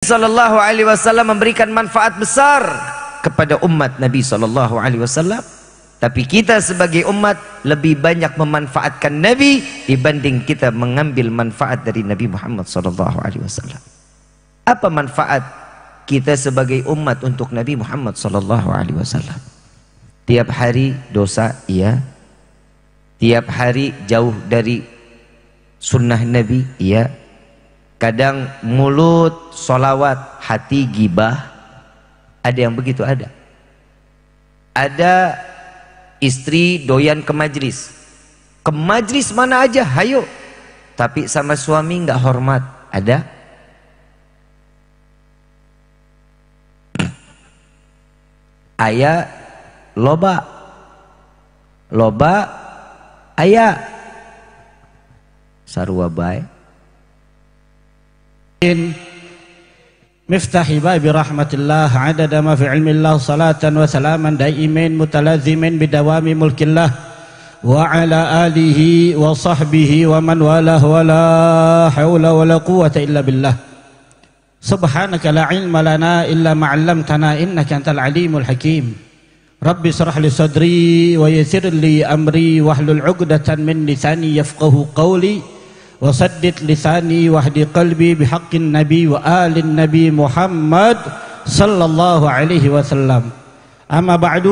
Sallallahu alaihi wasallam memberikan manfaat besar kepada umat Nabi sallallahu alaihi wasallam. Tapi kita sebagai umat lebih banyak memanfaatkan Nabi dibanding kita mengambil manfaat dari Nabi Muhammad sallallahu alaihi wasallam. Apa manfaat kita sebagai umat untuk Nabi Muhammad sallallahu alaihi wasallam? Tiap hari dosa iya. Tiap hari jauh dari sunnah Nabi iya kadang mulut solawat hati gibah ada yang begitu ada ada istri doyan ke majlis ke majlis mana aja hayo tapi sama suami nggak hormat ada ayah loba loba ayah sarua baik مفتاح باب رحمة الله عدد ما في علم الله صلاة وسلاما دائمين متلازمين بدوام ملك الله وعلى آله وصحبه ومن والاه ولا حول ولا قوة إلا بالله سبحانك لا علم لنا إلا ما علمتنا إنك أنت العليم الحكيم رب اشرح لي صدري ويسر لي أمري واحلل عقدة من لساني يفقه قولي وسدد لساني واهد قلبي بحق النبي وآل النبي محمد صلى الله عليه وسلم أما بعد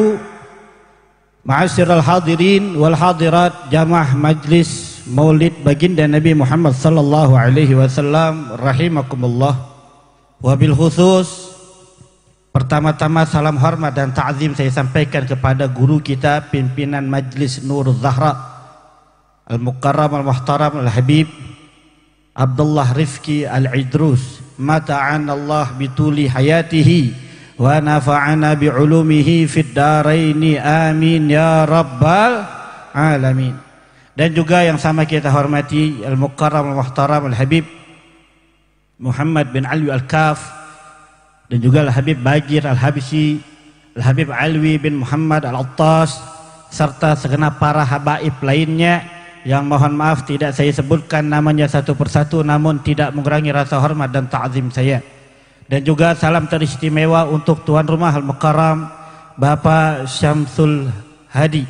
Ma'asyiral hadirin wal hadirat jamaah majlis maulid baginda Nabi Muhammad sallallahu alaihi wasallam rahimakumullah wabil khusus pertama-tama salam hormat dan ta'zim saya sampaikan kepada guru kita pimpinan majlis Nur Zahra Al-Mukarram Al-Muhtaram Al-Habib Abdullah Rifki Al-Idrus Mata'an Allah bituli hayatihi Wa nafa'ana bi'ulumihi fid daraini amin ya rabbal alamin Dan juga yang sama kita hormati Al-Mukarram Al-Muhtaram Al-Habib Muhammad bin Alwi Al-Kaf dan juga Al-Habib Bagir al Habisi Al-Habib Alwi bin Muhammad Al-Attas serta segenap para habaib lainnya yang mohon maaf tidak saya sebutkan namanya satu persatu namun tidak mengurangi rasa hormat dan ta'zim saya. Dan juga salam teristimewa untuk tuan rumah Al-Mukarram Bapak Syamsul Hadi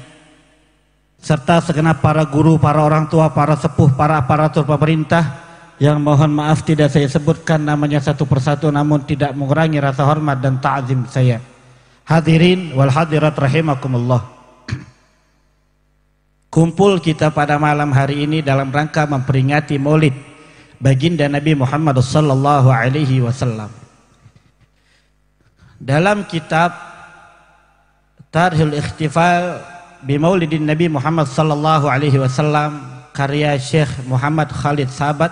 serta segenap para guru, para orang tua, para sepuh, para aparatur pemerintah yang mohon maaf tidak saya sebutkan namanya satu persatu namun tidak mengurangi rasa hormat dan ta'zim saya. Hadirin wal hadirat rahimakumullah. Kumpul kita pada malam hari ini dalam rangka memperingati Maulid baginda Nabi Muhammad sallallahu alaihi wasallam. Dalam kitab Tarhul Ikhtifal bi Maulidin Nabi Muhammad sallallahu alaihi wasallam karya Syekh Muhammad Khalid Sabat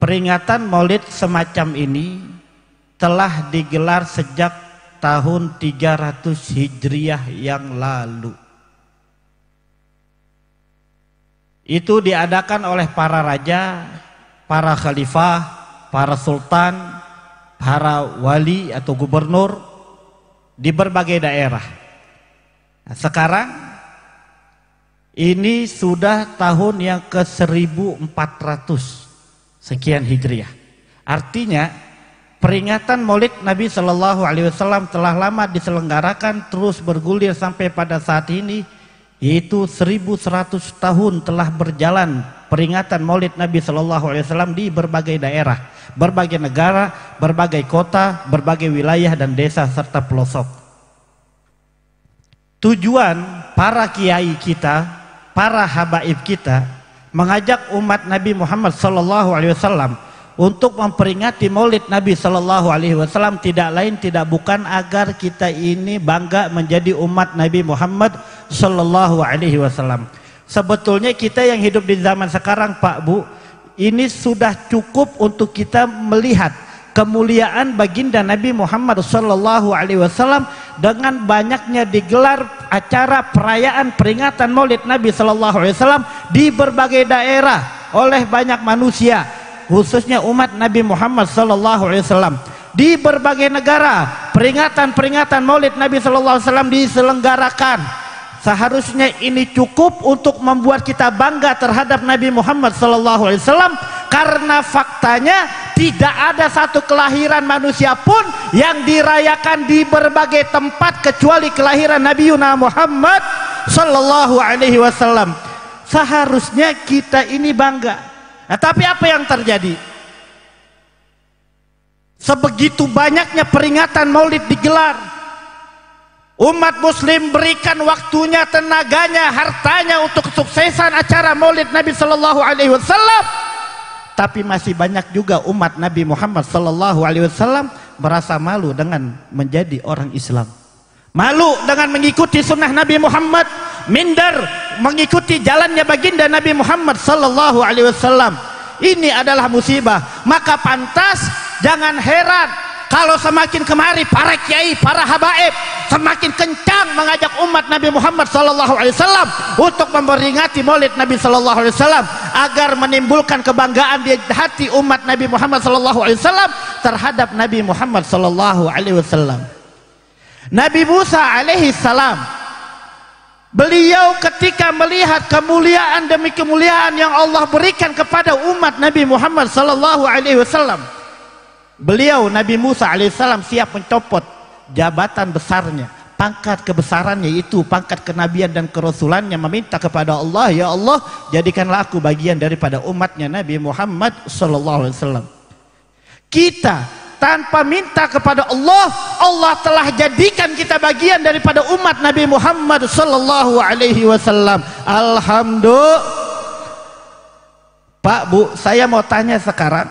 Peringatan Maulid semacam ini telah digelar sejak tahun 300 Hijriah yang lalu. Itu diadakan oleh para raja, para khalifah, para sultan, para wali atau gubernur di berbagai daerah. Nah, sekarang ini sudah tahun yang ke 1400 sekian Hijriah. Artinya Peringatan Maulid Nabi Shallallahu Alaihi Wasallam telah lama diselenggarakan terus bergulir sampai pada saat ini, yaitu 1.100 tahun telah berjalan peringatan Maulid Nabi Shallallahu Alaihi Wasallam di berbagai daerah, berbagai negara, berbagai kota, berbagai wilayah dan desa serta pelosok. Tujuan para kiai kita, para habaib kita, mengajak umat Nabi Muhammad Shallallahu Alaihi Wasallam untuk memperingati Maulid Nabi Shallallahu Alaihi Wasallam tidak lain tidak bukan agar kita ini bangga menjadi umat Nabi Muhammad Shallallahu Alaihi Wasallam. Sebetulnya kita yang hidup di zaman sekarang, Pak Bu, ini sudah cukup untuk kita melihat kemuliaan baginda Nabi Muhammad Shallallahu Alaihi Wasallam dengan banyaknya digelar acara perayaan peringatan Maulid Nabi Shallallahu Alaihi Wasallam di berbagai daerah oleh banyak manusia khususnya umat Nabi Muhammad SAW Di berbagai negara, peringatan-peringatan Maulid Nabi SAW diselenggarakan. Seharusnya ini cukup untuk membuat kita bangga terhadap Nabi Muhammad SAW karena faktanya tidak ada satu kelahiran manusia pun yang dirayakan di berbagai tempat kecuali kelahiran Nabi Yuna Muhammad SAW Seharusnya kita ini bangga Nah, tapi apa yang terjadi? Sebegitu banyaknya peringatan Maulid digelar, umat Muslim berikan waktunya, tenaganya, hartanya untuk kesuksesan acara Maulid Nabi saw. Alaihi Wasallam. Tapi masih banyak juga umat Nabi Muhammad saw Alaihi Wasallam merasa malu dengan menjadi orang Islam malu dengan mengikuti sunnah Nabi Muhammad minder mengikuti jalannya baginda Nabi Muhammad sallallahu alaihi wasallam ini adalah musibah maka pantas jangan heran kalau semakin kemari para kiai, para habaib semakin kencang mengajak umat Nabi Muhammad sallallahu alaihi wasallam untuk memperingati Maulid Nabi sallallahu alaihi wasallam agar menimbulkan kebanggaan di hati umat Nabi Muhammad sallallahu alaihi wasallam terhadap Nabi Muhammad sallallahu alaihi wasallam. Nabi Musa alaihi salam beliau ketika melihat kemuliaan demi kemuliaan yang Allah berikan kepada umat Nabi Muhammad sallallahu alaihi wasallam beliau Nabi Musa alaihi salam siap mencopot jabatan besarnya pangkat kebesarannya itu pangkat kenabian dan kerasulannya meminta kepada Allah ya Allah jadikanlah aku bagian daripada umatnya Nabi Muhammad sallallahu alaihi wasallam kita tanpa minta kepada Allah Allah telah jadikan kita bagian daripada umat Nabi Muhammad sallallahu alaihi wasallam alhamdulillah Pak Bu saya mau tanya sekarang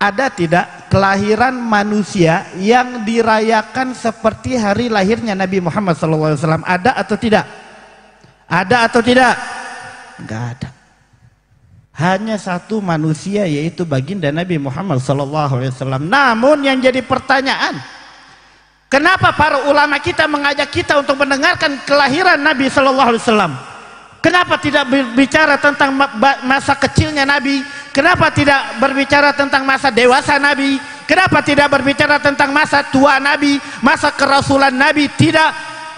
ada tidak kelahiran manusia yang dirayakan seperti hari lahirnya Nabi Muhammad sallallahu alaihi wasallam ada atau tidak ada atau tidak enggak ada hanya satu manusia yaitu baginda Nabi Muhammad SAW. Namun yang jadi pertanyaan, kenapa para ulama kita mengajak kita untuk mendengarkan kelahiran Nabi SAW? Kenapa tidak berbicara tentang masa kecilnya Nabi? Kenapa tidak berbicara tentang masa dewasa Nabi? Kenapa tidak berbicara tentang masa tua Nabi, masa kerasulan Nabi? Tidak.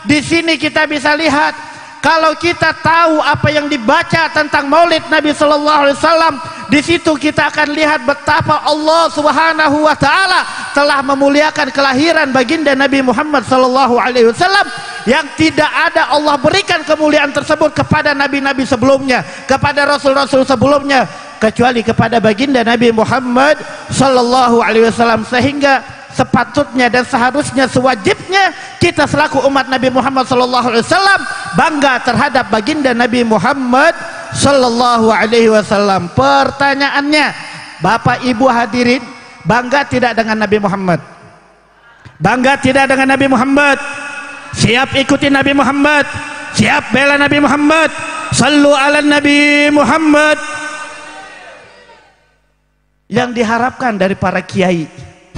Di sini kita bisa lihat kalau kita tahu apa yang dibaca tentang Maulid Nabi Shallallahu Alaihi Wasallam, di situ kita akan lihat betapa Allah Subhanahu Wa Taala telah memuliakan kelahiran baginda Nabi Muhammad Shallallahu Alaihi Wasallam yang tidak ada Allah berikan kemuliaan tersebut kepada nabi-nabi sebelumnya, kepada rasul-rasul sebelumnya, kecuali kepada baginda Nabi Muhammad Shallallahu Alaihi Wasallam sehingga sepatutnya dan seharusnya sewajibnya kita selaku umat Nabi Muhammad sallallahu alaihi wasallam bangga terhadap baginda Nabi Muhammad sallallahu alaihi wasallam. Pertanyaannya, Bapak Ibu hadirin, bangga tidak dengan Nabi Muhammad? Bangga tidak dengan Nabi Muhammad? Siap ikuti Nabi Muhammad? Siap bela Nabi Muhammad? Sallu ala Nabi Muhammad. Yang diharapkan dari para kiai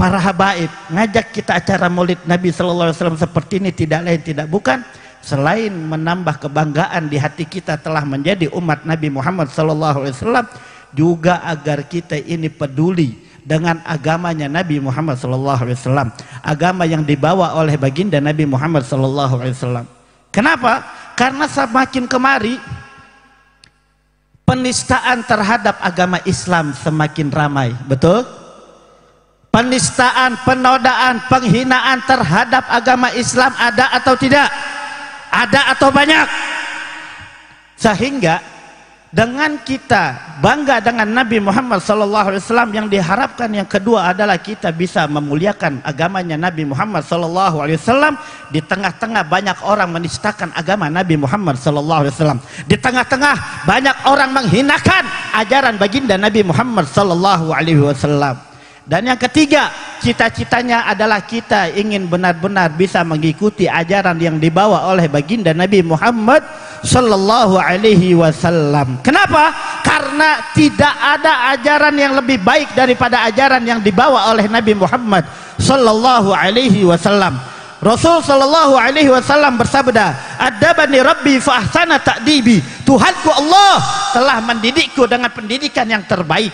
para habaib ngajak kita acara Maulid Nabi sallallahu alaihi wasallam seperti ini tidak lain tidak bukan selain menambah kebanggaan di hati kita telah menjadi umat Nabi Muhammad sallallahu alaihi wasallam juga agar kita ini peduli dengan agamanya Nabi Muhammad sallallahu alaihi wasallam, agama yang dibawa oleh baginda Nabi Muhammad sallallahu alaihi wasallam. Kenapa? Karena semakin kemari penistaan terhadap agama Islam semakin ramai, betul? penistaan, penodaan, penghinaan terhadap agama Islam ada atau tidak? Ada atau banyak? Sehingga dengan kita bangga dengan Nabi Muhammad SAW yang diharapkan yang kedua adalah kita bisa memuliakan agamanya Nabi Muhammad SAW di tengah-tengah banyak orang menistakan agama Nabi Muhammad SAW di tengah-tengah banyak orang menghinakan ajaran baginda Nabi Muhammad SAW dan yang ketiga, cita-citanya adalah kita ingin benar-benar bisa mengikuti ajaran yang dibawa oleh baginda Nabi Muhammad sallallahu alaihi wasallam. Kenapa? Karena tidak ada ajaran yang lebih baik daripada ajaran yang dibawa oleh Nabi Muhammad sallallahu alaihi wasallam. Rasul sallallahu alaihi wasallam bersabda, "Adabani Rabbi fa ahsana ta'dibi." Tuhanku Allah telah mendidikku dengan pendidikan yang terbaik.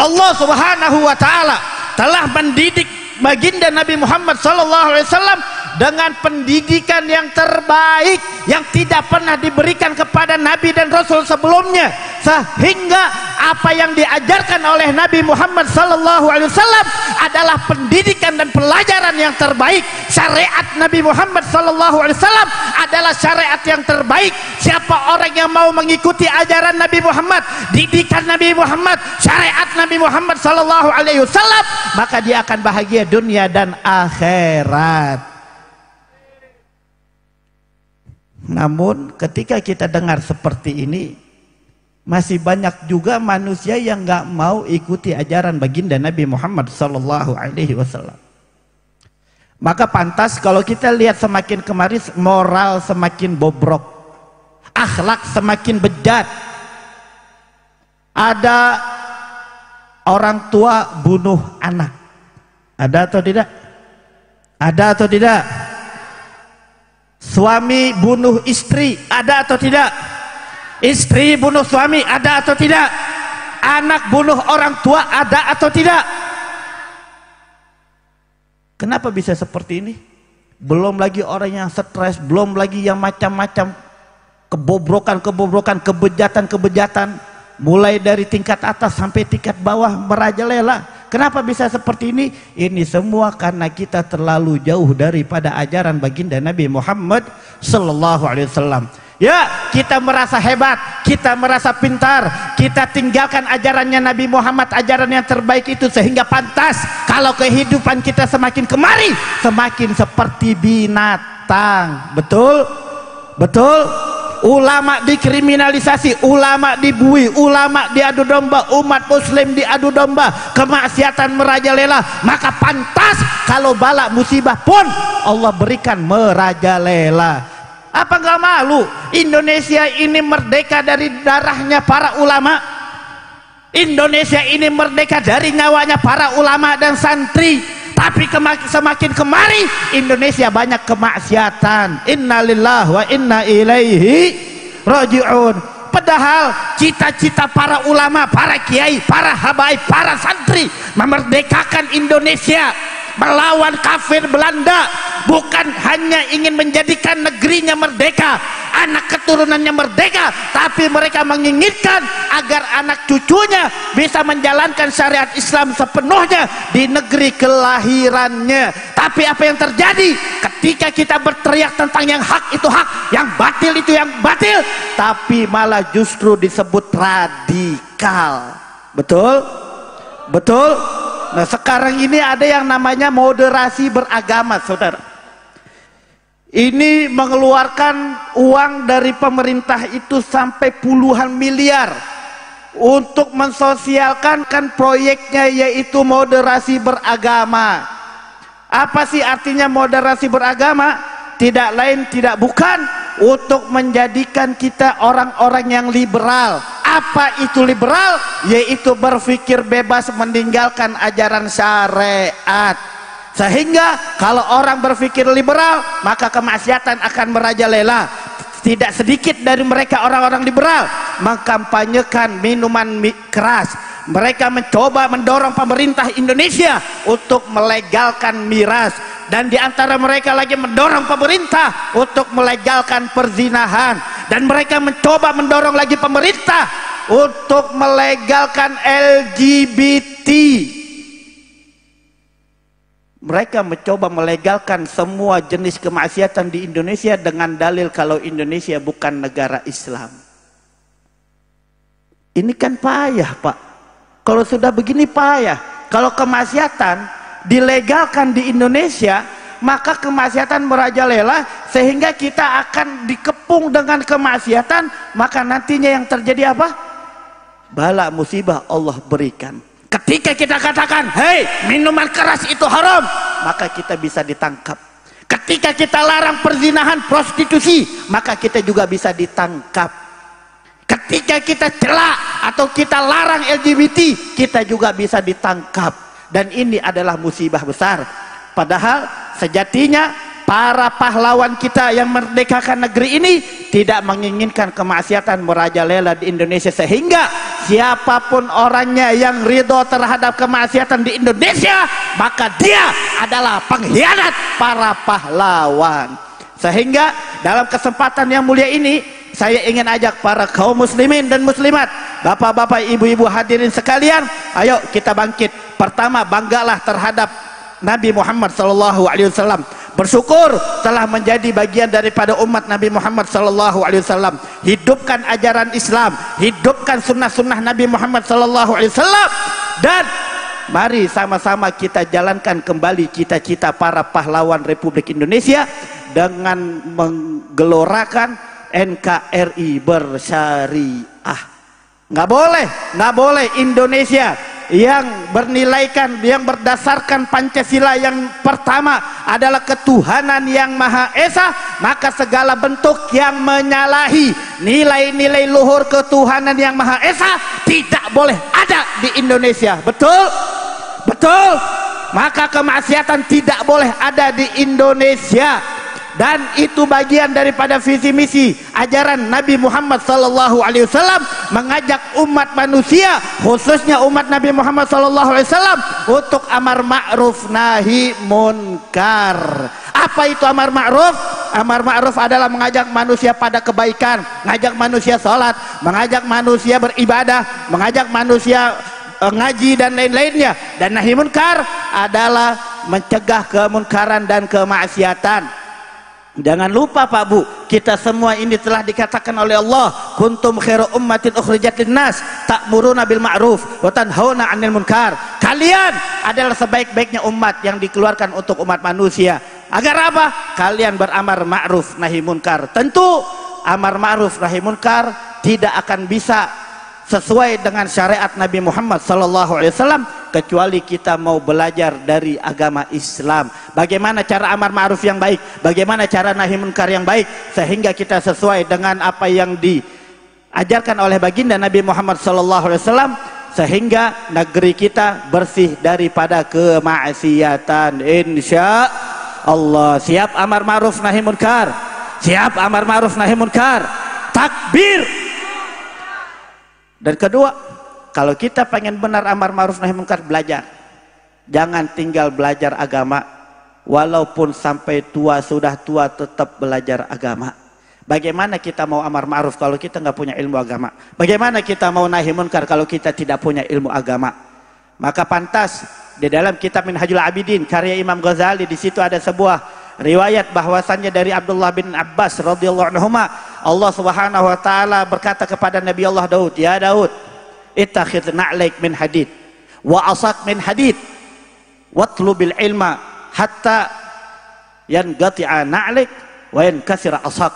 Allah Subhanahu wa taala telah mendidik baginda Nabi Muhammad sallallahu alaihi wasallam dengan pendidikan yang terbaik yang tidak pernah diberikan kepada Nabi dan Rasul sebelumnya sehingga apa yang diajarkan oleh Nabi Muhammad SAW adalah pendidikan dan pelajaran yang terbaik syariat Nabi Muhammad SAW adalah syariat yang terbaik siapa orang yang mau mengikuti ajaran Nabi Muhammad didikan Nabi Muhammad syariat Nabi Muhammad SAW maka dia akan bahagia dunia dan akhirat Namun ketika kita dengar seperti ini, masih banyak juga manusia yang nggak mau ikuti ajaran baginda Nabi Muhammad Sallallahu Alaihi Wasallam. Maka pantas kalau kita lihat semakin kemarin moral semakin bobrok, akhlak semakin bejat. Ada orang tua bunuh anak. Ada atau tidak? Ada atau tidak? Suami bunuh istri ada atau tidak? Istri bunuh suami ada atau tidak? Anak bunuh orang tua ada atau tidak? Kenapa bisa seperti ini? Belum lagi orang yang stres, belum lagi yang macam-macam kebobrokan-kebobrokan, kebejatan-kebejatan mulai dari tingkat atas sampai tingkat bawah merajalela. Kenapa bisa seperti ini? Ini semua karena kita terlalu jauh daripada ajaran baginda Nabi Muhammad sallallahu alaihi wasallam. Ya, kita merasa hebat, kita merasa pintar, kita tinggalkan ajarannya Nabi Muhammad, ajaran yang terbaik itu sehingga pantas kalau kehidupan kita semakin kemari, semakin seperti binatang. Betul? Betul? ulama dikriminalisasi ulama dibui ulama diadu domba umat muslim diadu domba kemaksiatan merajalela maka pantas kalau balak musibah pun Allah berikan merajalela apa gak malu Indonesia ini merdeka dari darahnya para ulama Indonesia ini merdeka dari nyawanya para ulama dan santri tapi semakin kemari Indonesia banyak kemaksiatan innalillah wa inna ilaihi Rojiun. padahal cita-cita para ulama para kiai, para habaib, para santri memerdekakan Indonesia melawan kafir Belanda bukan hanya ingin menjadikan negerinya merdeka anak keturunannya merdeka tapi mereka menginginkan agar anak cucunya bisa menjalankan syariat Islam sepenuhnya di negeri kelahirannya tapi apa yang terjadi ketika kita berteriak tentang yang hak itu hak yang batil itu yang batil tapi malah justru disebut radikal betul betul Nah sekarang ini ada yang namanya moderasi beragama saudara. Ini mengeluarkan uang dari pemerintah itu sampai puluhan miliar untuk mensosialkan kan proyeknya yaitu moderasi beragama. Apa sih artinya moderasi beragama? Tidak lain tidak bukan untuk menjadikan kita orang-orang yang liberal, apa itu liberal? Yaitu berpikir bebas meninggalkan ajaran syariat. Sehingga kalau orang berpikir liberal, maka kemaksiatan akan merajalela. Tidak sedikit dari mereka orang-orang liberal mengkampanyekan minuman keras. Mereka mencoba mendorong pemerintah Indonesia untuk melegalkan miras dan di antara mereka lagi mendorong pemerintah untuk melegalkan perzinahan dan mereka mencoba mendorong lagi pemerintah untuk melegalkan LGBT mereka mencoba melegalkan semua jenis kemaksiatan di Indonesia dengan dalil kalau Indonesia bukan negara Islam. Ini kan payah, Pak. Kalau sudah begini payah. Kalau kemaksiatan dilegalkan di Indonesia maka kemaksiatan merajalela sehingga kita akan dikepung dengan kemaksiatan maka nantinya yang terjadi apa? bala musibah Allah berikan ketika kita katakan hei minuman keras itu haram maka kita bisa ditangkap ketika kita larang perzinahan prostitusi maka kita juga bisa ditangkap ketika kita celak atau kita larang LGBT kita juga bisa ditangkap dan ini adalah musibah besar padahal sejatinya para pahlawan kita yang merdekakan negeri ini tidak menginginkan kemaksiatan merajalela di Indonesia sehingga siapapun orangnya yang ridho terhadap kemaksiatan di Indonesia maka dia adalah pengkhianat para pahlawan sehingga dalam kesempatan yang mulia ini saya ingin ajak para kaum muslimin dan muslimat bapak-bapak ibu-ibu hadirin sekalian ayo kita bangkit Pertama, banggalah terhadap Nabi Muhammad SAW Bersyukur telah menjadi bagian daripada umat Nabi Muhammad SAW Hidupkan ajaran Islam, hidupkan sunnah-sunnah Nabi Muhammad SAW dan mari sama-sama kita jalankan kembali cita-cita para pahlawan Republik Indonesia dengan menggelorakan NKRI bersyariah. Nggak boleh, nggak boleh Indonesia yang bernilaikan yang berdasarkan Pancasila yang pertama adalah ketuhanan yang Maha Esa maka segala bentuk yang menyalahi nilai-nilai luhur ketuhanan yang Maha Esa tidak boleh ada di Indonesia betul betul maka kemaksiatan tidak boleh ada di Indonesia dan itu bagian daripada visi misi ajaran Nabi Muhammad sallallahu alaihi wasallam mengajak umat manusia khususnya umat Nabi Muhammad sallallahu alaihi wasallam untuk amar ma'ruf nahi munkar. Apa itu amar ma'ruf? Amar ma'ruf adalah mengajak manusia pada kebaikan, mengajak manusia sholat, mengajak manusia beribadah, mengajak manusia e, ngaji dan lain-lainnya dan nahi munkar adalah mencegah kemunkaran dan kemaksiatan Jangan lupa Pak Bu, kita semua ini telah dikatakan oleh Allah, kuntum khairu ummatin ukhrijat linnas, ta'muruna bil ma'ruf wa tanhauna 'anil munkar. Kalian adalah sebaik-baiknya umat yang dikeluarkan untuk umat manusia. Agar apa? Kalian beramar ma'ruf nahi munkar. Tentu amar ma'ruf nahi munkar tidak akan bisa sesuai dengan syariat Nabi Muhammad SAW kecuali kita mau belajar dari agama Islam bagaimana cara amar ma'ruf yang baik bagaimana cara nahi munkar yang baik sehingga kita sesuai dengan apa yang diajarkan oleh baginda Nabi Muhammad SAW sehingga negeri kita bersih daripada kemaksiatan insya Allah siap amar ma'ruf nahi munkar siap amar ma'ruf nahi munkar takbir dan kedua, kalau kita pengen benar amar ma'ruf nahi munkar belajar. Jangan tinggal belajar agama walaupun sampai tua sudah tua tetap belajar agama. Bagaimana kita mau amar ma'ruf kalau kita nggak punya ilmu agama? Bagaimana kita mau nahi munkar kalau kita tidak punya ilmu agama? Maka pantas di dalam kitab Minhajul Abidin karya Imam Ghazali di situ ada sebuah riwayat bahwasannya dari Abdullah bin Abbas radhiyallahu anhuma Allah Subhanahu wa taala berkata kepada Nabi Allah Daud ya Daud ittakhidh na'laik min hadid wa asak min hadid watlubil ilma hatta yanqati'a na'lik wa yankasira asak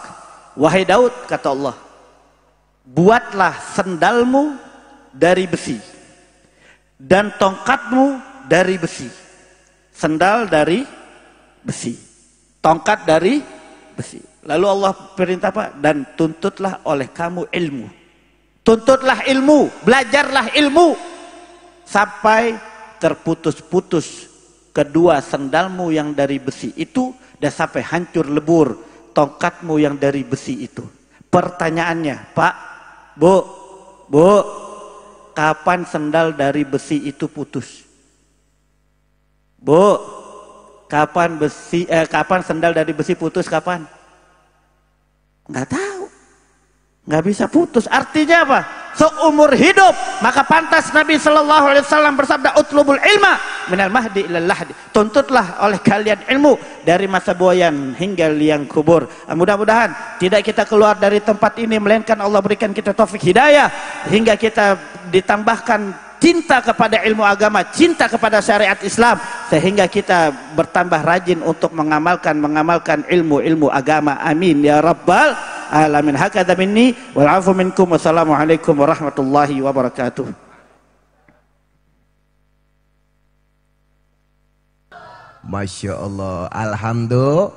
wahai Daud kata Allah buatlah sendalmu dari besi dan tongkatmu dari besi sendal dari besi Tongkat dari besi. Lalu Allah perintah apa? Dan tuntutlah oleh kamu ilmu. Tuntutlah ilmu, belajarlah ilmu. Sampai terputus-putus kedua sendalmu yang dari besi itu dan sampai hancur lebur tongkatmu yang dari besi itu. Pertanyaannya, Pak, Bu, Bu, kapan sendal dari besi itu putus? Bu, Kapan besi eh, kapan sendal dari besi putus kapan? Nggak tahu. Nggak bisa putus. Artinya apa? Seumur hidup maka pantas Nabi Shallallahu Alaihi Wasallam bersabda utlubul ilma minal mahdi ilal lahdi. Tuntutlah oleh kalian ilmu dari masa buayan hingga liang kubur. Mudah-mudahan tidak kita keluar dari tempat ini melainkan Allah berikan kita taufik hidayah hingga kita ditambahkan cinta kepada ilmu agama, cinta kepada syariat Islam sehingga kita bertambah rajin untuk mengamalkan mengamalkan ilmu-ilmu agama. Amin ya rabbal alamin. Hakadza minni wal afu minkum. Wassalamualaikum warahmatullahi wabarakatuh. Masya Allah, Alhamdulillah.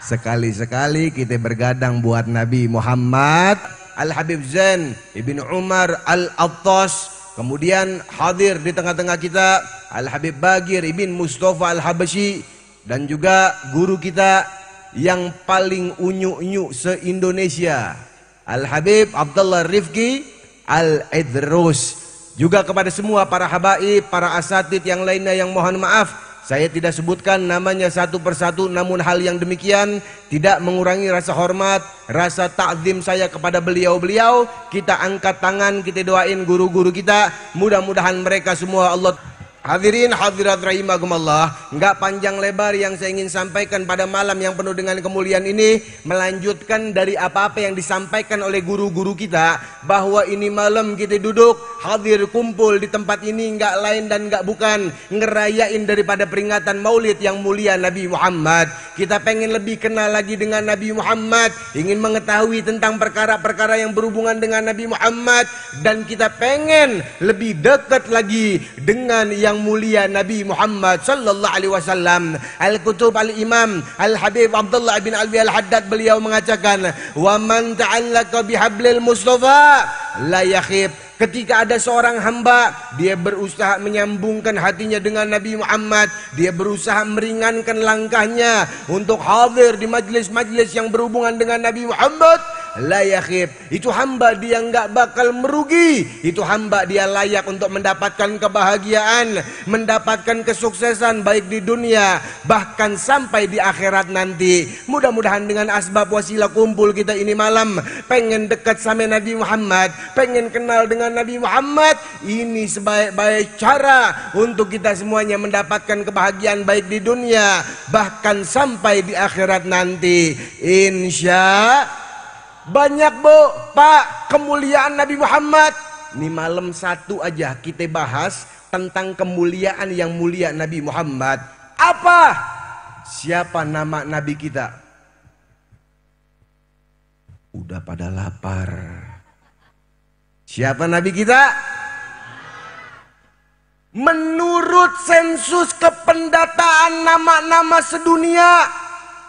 Sekali-sekali kita bergadang buat Nabi Muhammad Al-Habib Zain Ibn Umar Al-Attas Kemudian hadir di tengah-tengah kita Al-Habib Bagir Ibn Mustafa Al-Habashi dan juga guru kita yang paling unyu-unyu se-Indonesia Al-Habib Abdullah Rifki Al-Idrus juga kepada semua para habaib, para asatid yang lainnya yang mohon maaf saya tidak sebutkan namanya satu persatu namun hal yang demikian tidak mengurangi rasa hormat, rasa takzim saya kepada beliau-beliau. Kita angkat tangan, kita doain guru-guru kita. Mudah-mudahan mereka semua Allah Hadirin hadirat rahimakumullah, nggak panjang lebar yang saya ingin sampaikan pada malam yang penuh dengan kemuliaan ini melanjutkan dari apa-apa yang disampaikan oleh guru-guru kita bahwa ini malam kita duduk hadir kumpul di tempat ini nggak lain dan nggak bukan ngerayain daripada peringatan Maulid yang mulia Nabi Muhammad. Kita pengen lebih kenal lagi dengan Nabi Muhammad, ingin mengetahui tentang perkara-perkara yang berhubungan dengan Nabi Muhammad dan kita pengen lebih dekat lagi dengan yang yang mulia Nabi Muhammad sallallahu alaihi wasallam. Al-Kutub Al-Imam Al-Habib Abdullah bin Alwi Al-Haddad beliau mengajarkan "Wa man ta'allaqa Hablil Mustafa la yakhib." Ketika ada seorang hamba, dia berusaha menyambungkan hatinya dengan Nabi Muhammad. Dia berusaha meringankan langkahnya untuk hadir di majlis-majlis yang berhubungan dengan Nabi Muhammad. layakhib itu hamba dia nggak bakal merugi itu hamba dia layak untuk mendapatkan kebahagiaan mendapatkan kesuksesan baik di dunia bahkan sampai di akhirat nanti mudah-mudahan dengan asbab wasilah kumpul kita ini malam pengen dekat sama Nabi Muhammad pengen kenal dengan Nabi Muhammad ini sebaik-baik cara untuk kita semuanya mendapatkan kebahagiaan baik di dunia bahkan sampai di akhirat nanti insya banyak bu, pak, kemuliaan Nabi Muhammad. Ini malam satu aja kita bahas tentang kemuliaan yang mulia Nabi Muhammad. Apa? Siapa nama Nabi kita? Udah pada lapar. Siapa Nabi kita? Menurut sensus kependataan nama-nama sedunia,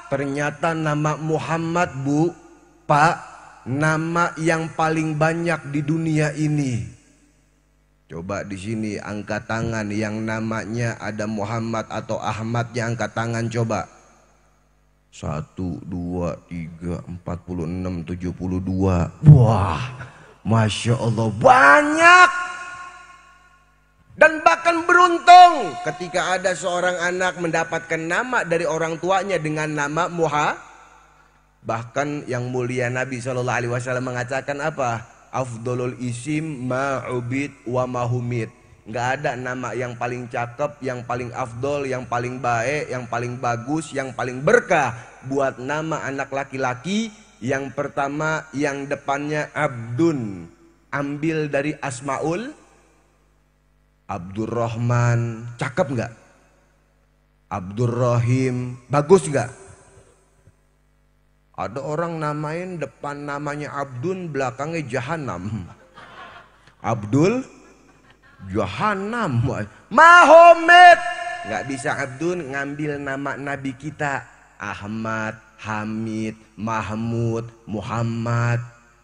ternyata nama Muhammad, Bu, Pak, nama yang paling banyak di dunia ini. Coba di sini angkat tangan yang namanya ada Muhammad atau Ahmad yang angkat tangan coba. satu dua tiga empat puluh enam tujuh puluh dua Wah, Masya Allah banyak. Dan bahkan beruntung ketika ada seorang anak mendapatkan nama dari orang tuanya dengan nama Muhammad. Bahkan yang mulia Nabi Shallallahu Alaihi Wasallam mengatakan apa? Afdolul isim ma'ubid wa mahumid. Gak ada nama yang paling cakep, yang paling afdol, yang paling baik, yang paling bagus, yang paling berkah buat nama anak laki-laki. Yang pertama yang depannya abdun. Ambil dari asmaul Abdurrahman, cakep nggak? Abdurrahim, bagus nggak? Ada orang namain depan namanya Abdun, belakangnya Jahanam. Abdul Jahanam. Mahomet. Gak bisa Abdun ngambil nama nabi kita. Ahmad, Hamid, Mahmud, Muhammad.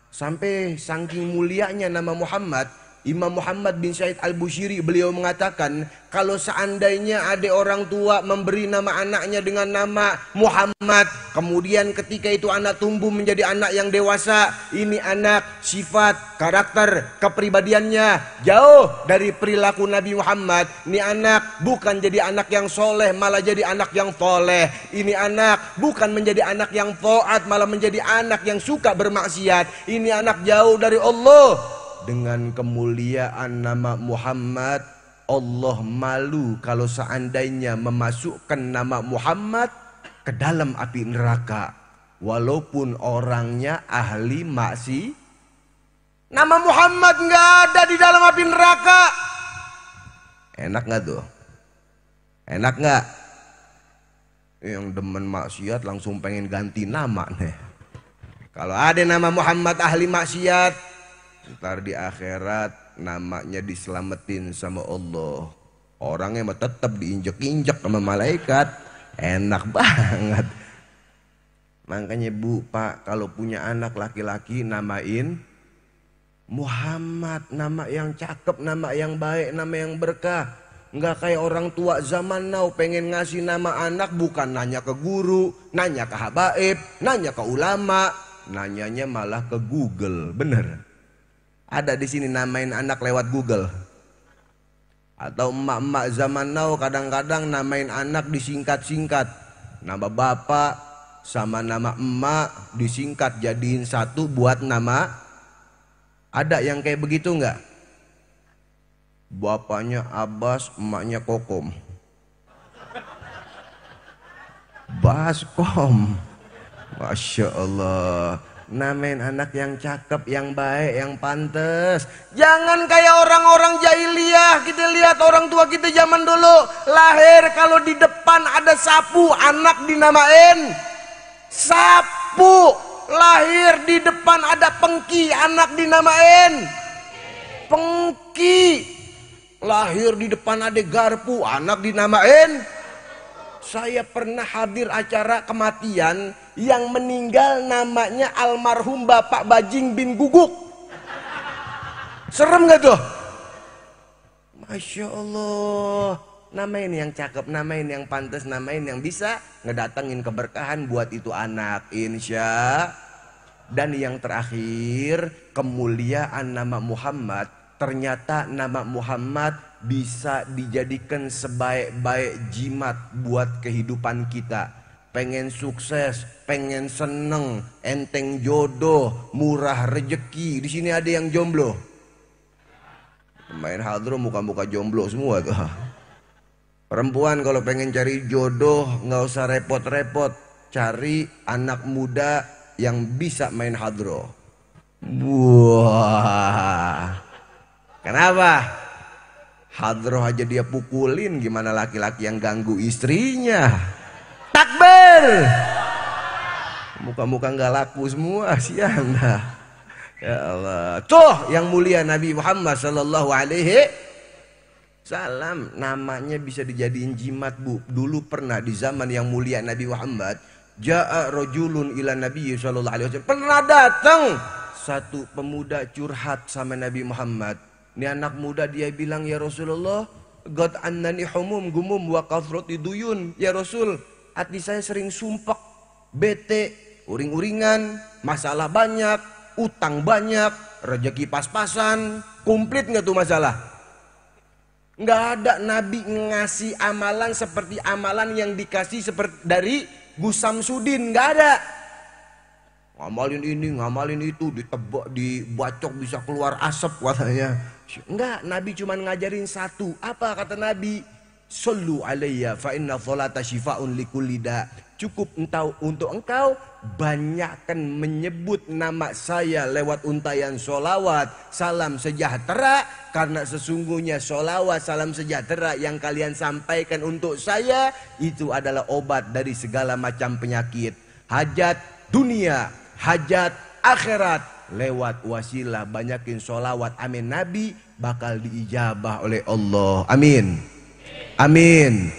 Sampai saking mulianya nama Muhammad, Imam Muhammad bin Syahid Al-Bushiri beliau mengatakan kalau seandainya ada orang tua memberi nama anaknya dengan nama Muhammad kemudian ketika itu anak tumbuh menjadi anak yang dewasa ini anak sifat karakter kepribadiannya jauh dari perilaku Nabi Muhammad ini anak bukan jadi anak yang soleh malah jadi anak yang toleh ini anak bukan menjadi anak yang toat malah menjadi anak yang suka bermaksiat ini anak jauh dari Allah dengan kemuliaan nama Muhammad Allah malu kalau seandainya memasukkan nama Muhammad ke dalam api neraka walaupun orangnya ahli maksi nama Muhammad nggak ada di dalam api neraka enak nggak tuh enak nggak yang demen maksiat langsung pengen ganti nama nih kalau ada nama Muhammad ahli maksiat ntar di akhirat namanya diselamatin sama Allah orangnya mah tetap diinjek-injek sama malaikat enak banget makanya bu pak kalau punya anak laki-laki namain Muhammad nama yang cakep nama yang baik nama yang berkah nggak kayak orang tua zaman now pengen ngasih nama anak bukan nanya ke guru nanya ke habaib nanya ke ulama nanyanya malah ke Google bener ada di sini namain anak lewat Google. Atau emak-emak zaman now kadang-kadang namain anak disingkat-singkat. Nama bapak sama nama emak disingkat jadiin satu buat nama. Ada yang kayak begitu enggak? Bapaknya Abbas, emaknya Kokom. Baskom. Masya Allah. Namain anak yang cakep, yang baik, yang pantas. Jangan kayak orang-orang jahiliyah. Kita lihat orang tua kita zaman dulu. Lahir kalau di depan ada sapu, anak dinamain sapu. Lahir di depan ada pengki, anak dinamain pengki. Lahir di depan ada garpu, anak dinamain saya pernah hadir acara kematian yang meninggal namanya almarhum Bapak Bajing bin Guguk. Serem gak tuh? Masya Allah. Namain yang cakep, namain yang pantas, namain yang bisa ngedatengin keberkahan buat itu anak. Insya dan yang terakhir, kemuliaan nama Muhammad. Ternyata nama Muhammad bisa dijadikan sebaik-baik jimat buat kehidupan kita pengen sukses, pengen seneng, enteng jodoh, murah rejeki. Di sini ada yang jomblo. Main hadro muka-muka jomblo semua tuh. Perempuan kalau pengen cari jodoh nggak usah repot-repot, cari anak muda yang bisa main hadro. buah Kenapa? Hadroh aja dia pukulin gimana laki-laki yang ganggu istrinya. Takbir. Muka-muka nggak laku semua siang dah. Ya Allah. Tuh yang mulia Nabi Muhammad Shallallahu alaihi Salam namanya bisa dijadiin jimat bu. Dulu pernah di zaman yang mulia Nabi Muhammad, jaa rojulun ila Nabi shallallahu alaihi wasallam. Pernah datang satu pemuda curhat sama Nabi Muhammad. Ini anak muda dia bilang ya Rasulullah, God anani humum gumum wa kafrot duyun ya Rasul. Hati saya sering sumpek, bete, uring-uringan, masalah banyak, utang banyak, rezeki pas-pasan. Komplit nggak tuh masalah? Nggak ada Nabi ngasih amalan seperti amalan yang dikasih seperti dari Gus Sudin, Nggak ada. Ngamalin ini, ngamalin itu, ditebak, dibacok bisa keluar asap katanya. Enggak, Nabi cuma ngajarin satu. Apa kata Nabi? Sallu alaiya fa inna sholata syifa'un likulida. Cukup engkau untuk engkau banyakkan menyebut nama saya lewat untayan solawat salam sejahtera karena sesungguhnya solawat salam sejahtera yang kalian sampaikan untuk saya itu adalah obat dari segala macam penyakit hajat dunia hajat akhirat lewat wasilah banyakin solawat amin nabi bakal diijabah oleh Allah amin Amin.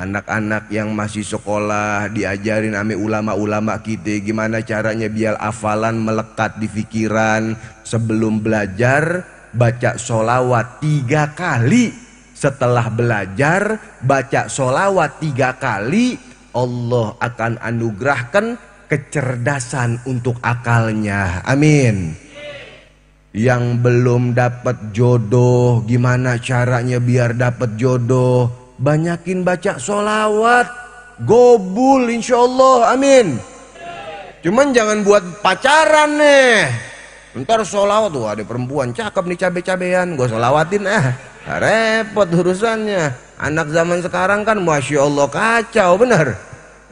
Anak-anak yang masih sekolah diajarin ame ulama-ulama kita gimana caranya biar hafalan melekat di pikiran sebelum belajar baca solawat tiga kali setelah belajar baca solawat tiga kali Allah akan anugerahkan kecerdasan untuk akalnya amin yang belum dapat jodoh, gimana caranya biar dapat jodoh? Banyakin baca solawat, gobul insya Allah, amin. Cuman jangan buat pacaran nih. Eh. Ntar solawat tuh ada perempuan cakep nih cabe-cabean, gue solawatin ah. Eh. Repot urusannya. Anak zaman sekarang kan masya Allah kacau bener.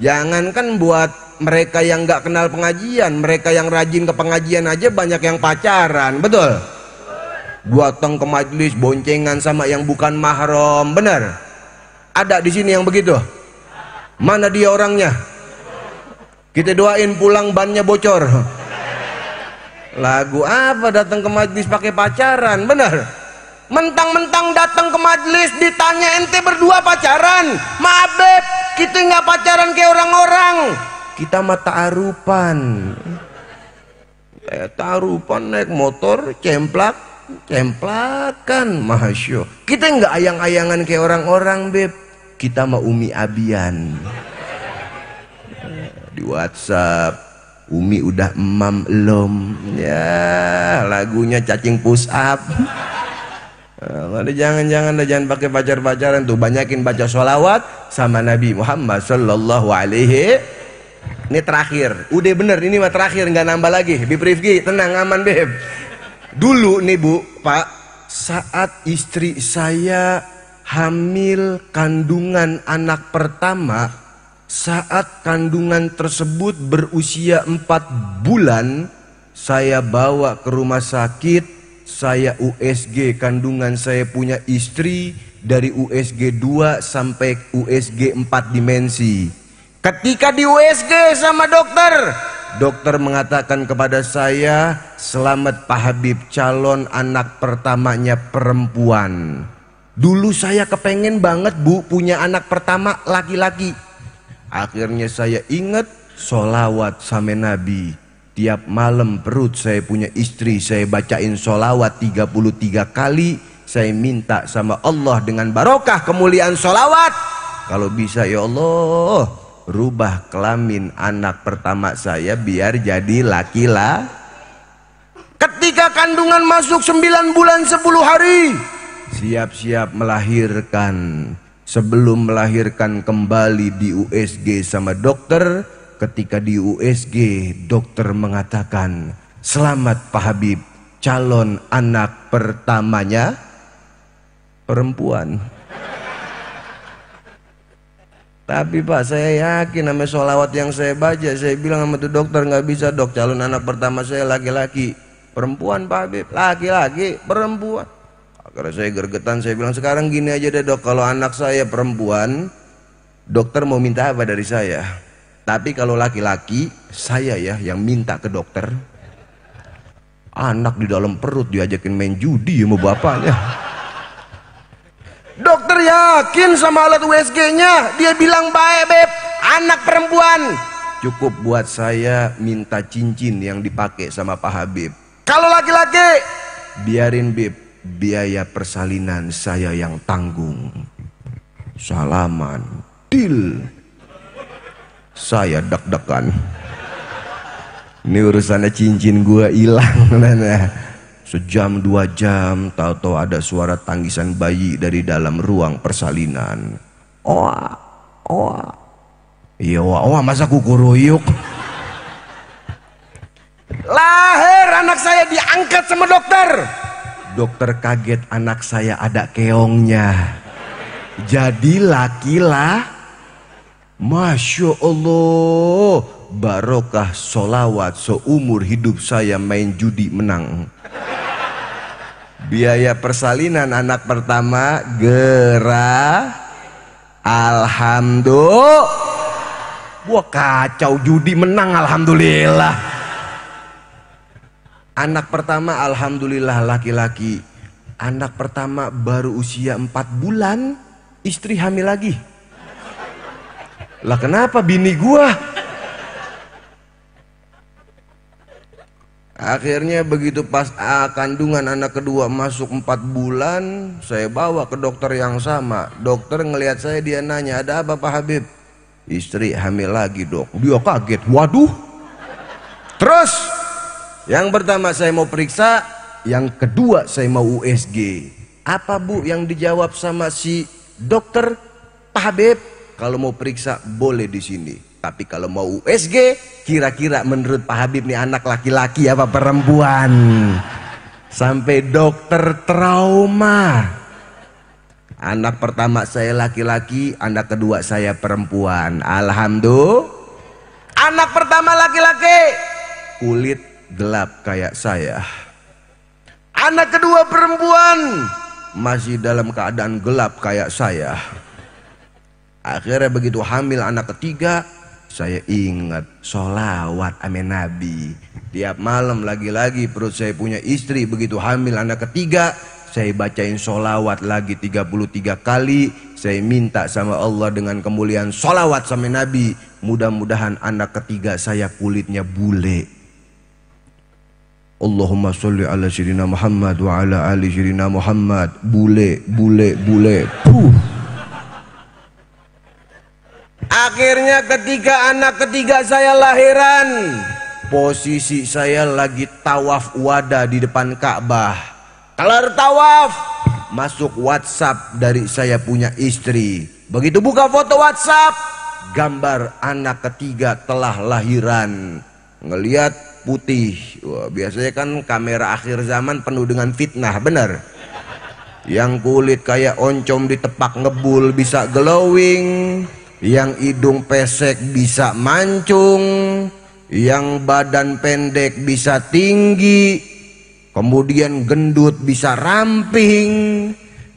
Jangankan buat mereka yang nggak kenal pengajian, mereka yang rajin ke pengajian aja banyak yang pacaran, betul? Datang ke majelis boncengan sama yang bukan mahram, benar? Ada di sini yang begitu? Mana dia orangnya? Kita doain pulang bannya bocor. Lagu apa datang ke majelis pakai pacaran, benar? Mentang-mentang datang ke majelis ditanya ente berdua pacaran. Maaf beb, kita nggak pacaran kayak orang-orang kita mata arupan kayak eh, ta'arupan naik motor cemplak cemplakan mahasyo kita nggak ayang-ayangan kayak orang-orang beb kita mau umi abian eh, di whatsapp Umi udah emam lom ya lagunya cacing push up eh, ada jangan-jangan ada jangan pakai pacar-pacaran tuh banyakin baca sholawat sama Nabi Muhammad Sallallahu Alaihi ini terakhir udah bener ini mah terakhir nggak nambah lagi Bib Rifki tenang aman Beb dulu nih Bu Pak saat istri saya hamil kandungan anak pertama saat kandungan tersebut berusia 4 bulan saya bawa ke rumah sakit saya USG kandungan saya punya istri dari USG 2 sampai USG 4 dimensi Ketika di USG sama dokter, dokter mengatakan kepada saya, "Selamat Pak Habib, calon anak pertamanya perempuan." Dulu saya kepengen banget Bu punya anak pertama laki-laki. Akhirnya saya ingat solawat sama Nabi. Tiap malam perut saya punya istri, saya bacain solawat 33 kali. Saya minta sama Allah dengan barokah kemuliaan solawat. Kalau bisa ya Allah, rubah kelamin anak pertama saya biar jadi laki-laki. Ketika kandungan masuk 9 bulan 10 hari, siap-siap melahirkan. Sebelum melahirkan kembali di USG sama dokter, ketika di USG dokter mengatakan, "Selamat Pak Habib, calon anak pertamanya perempuan." Tapi Pak saya yakin sama sholawat yang saya baca Saya bilang sama tuh dokter nggak bisa dok Calon anak pertama saya laki-laki Perempuan Pak Habib Laki-laki perempuan Karena saya gergetan saya bilang sekarang gini aja deh dok Kalau anak saya perempuan Dokter mau minta apa dari saya Tapi kalau laki-laki Saya ya yang minta ke dokter Anak di dalam perut diajakin main judi sama bapaknya dokter yakin sama alat USG nya dia bilang baik beb anak perempuan cukup buat saya minta cincin yang dipakai sama Pak Habib kalau laki-laki biarin beb biaya persalinan saya yang tanggung salaman deal saya deg-degan ini urusannya cincin gua hilang nenek. Sejam dua jam, tahu-tahu ada suara tangisan bayi dari dalam ruang persalinan. Oa, oa. Iya, oa, oa masa kukuruyuk. Lahir anak saya diangkat sama dokter. Dokter kaget anak saya ada keongnya. Jadi laki-laki Masya Allah barokah solawat seumur hidup saya main judi menang biaya persalinan anak pertama gerah alhamdulillah gua kacau judi menang alhamdulillah anak pertama alhamdulillah laki-laki anak pertama baru usia 4 bulan istri hamil lagi lah kenapa bini gua Akhirnya begitu pas ah, kandungan anak kedua masuk 4 bulan, saya bawa ke dokter yang sama. Dokter ngelihat saya dia nanya, "Ada apa Pak Habib?" Istri hamil lagi, Dok. Dia kaget. Waduh. Terus yang pertama saya mau periksa, yang kedua saya mau USG. Apa Bu yang dijawab sama si dokter? Pak Habib, kalau mau periksa boleh di sini. Tapi kalau mau USG, kira-kira menurut Pak Habib nih anak laki-laki apa perempuan? Sampai dokter trauma. Anak pertama saya laki-laki, anak kedua saya perempuan. Alhamdulillah. Anak pertama laki-laki, kulit gelap kayak saya. Anak kedua perempuan, masih dalam keadaan gelap kayak saya. Akhirnya begitu hamil anak ketiga, saya ingat solawat amin Nabi. Tiap malam lagi-lagi perut saya punya istri begitu hamil anak ketiga. Saya bacain solawat lagi 33 kali. Saya minta sama Allah dengan kemuliaan solawat sama Nabi. Mudah-mudahan anak ketiga saya kulitnya bule. Allahumma sholli ala sirina Muhammad wa ala ali sirina Muhammad. Bule, bule, bule. Puh. Akhirnya ketika anak ketiga saya lahiran, posisi saya lagi tawaf wada di depan Ka'bah. Kelar tawaf, masuk WhatsApp dari saya punya istri. Begitu buka foto WhatsApp, gambar anak ketiga telah lahiran. Ngeliat putih. Wah, biasanya kan kamera akhir zaman penuh dengan fitnah, benar? Yang kulit kayak oncom ditepak ngebul bisa glowing, yang hidung pesek bisa mancung, yang badan pendek bisa tinggi, kemudian gendut bisa ramping.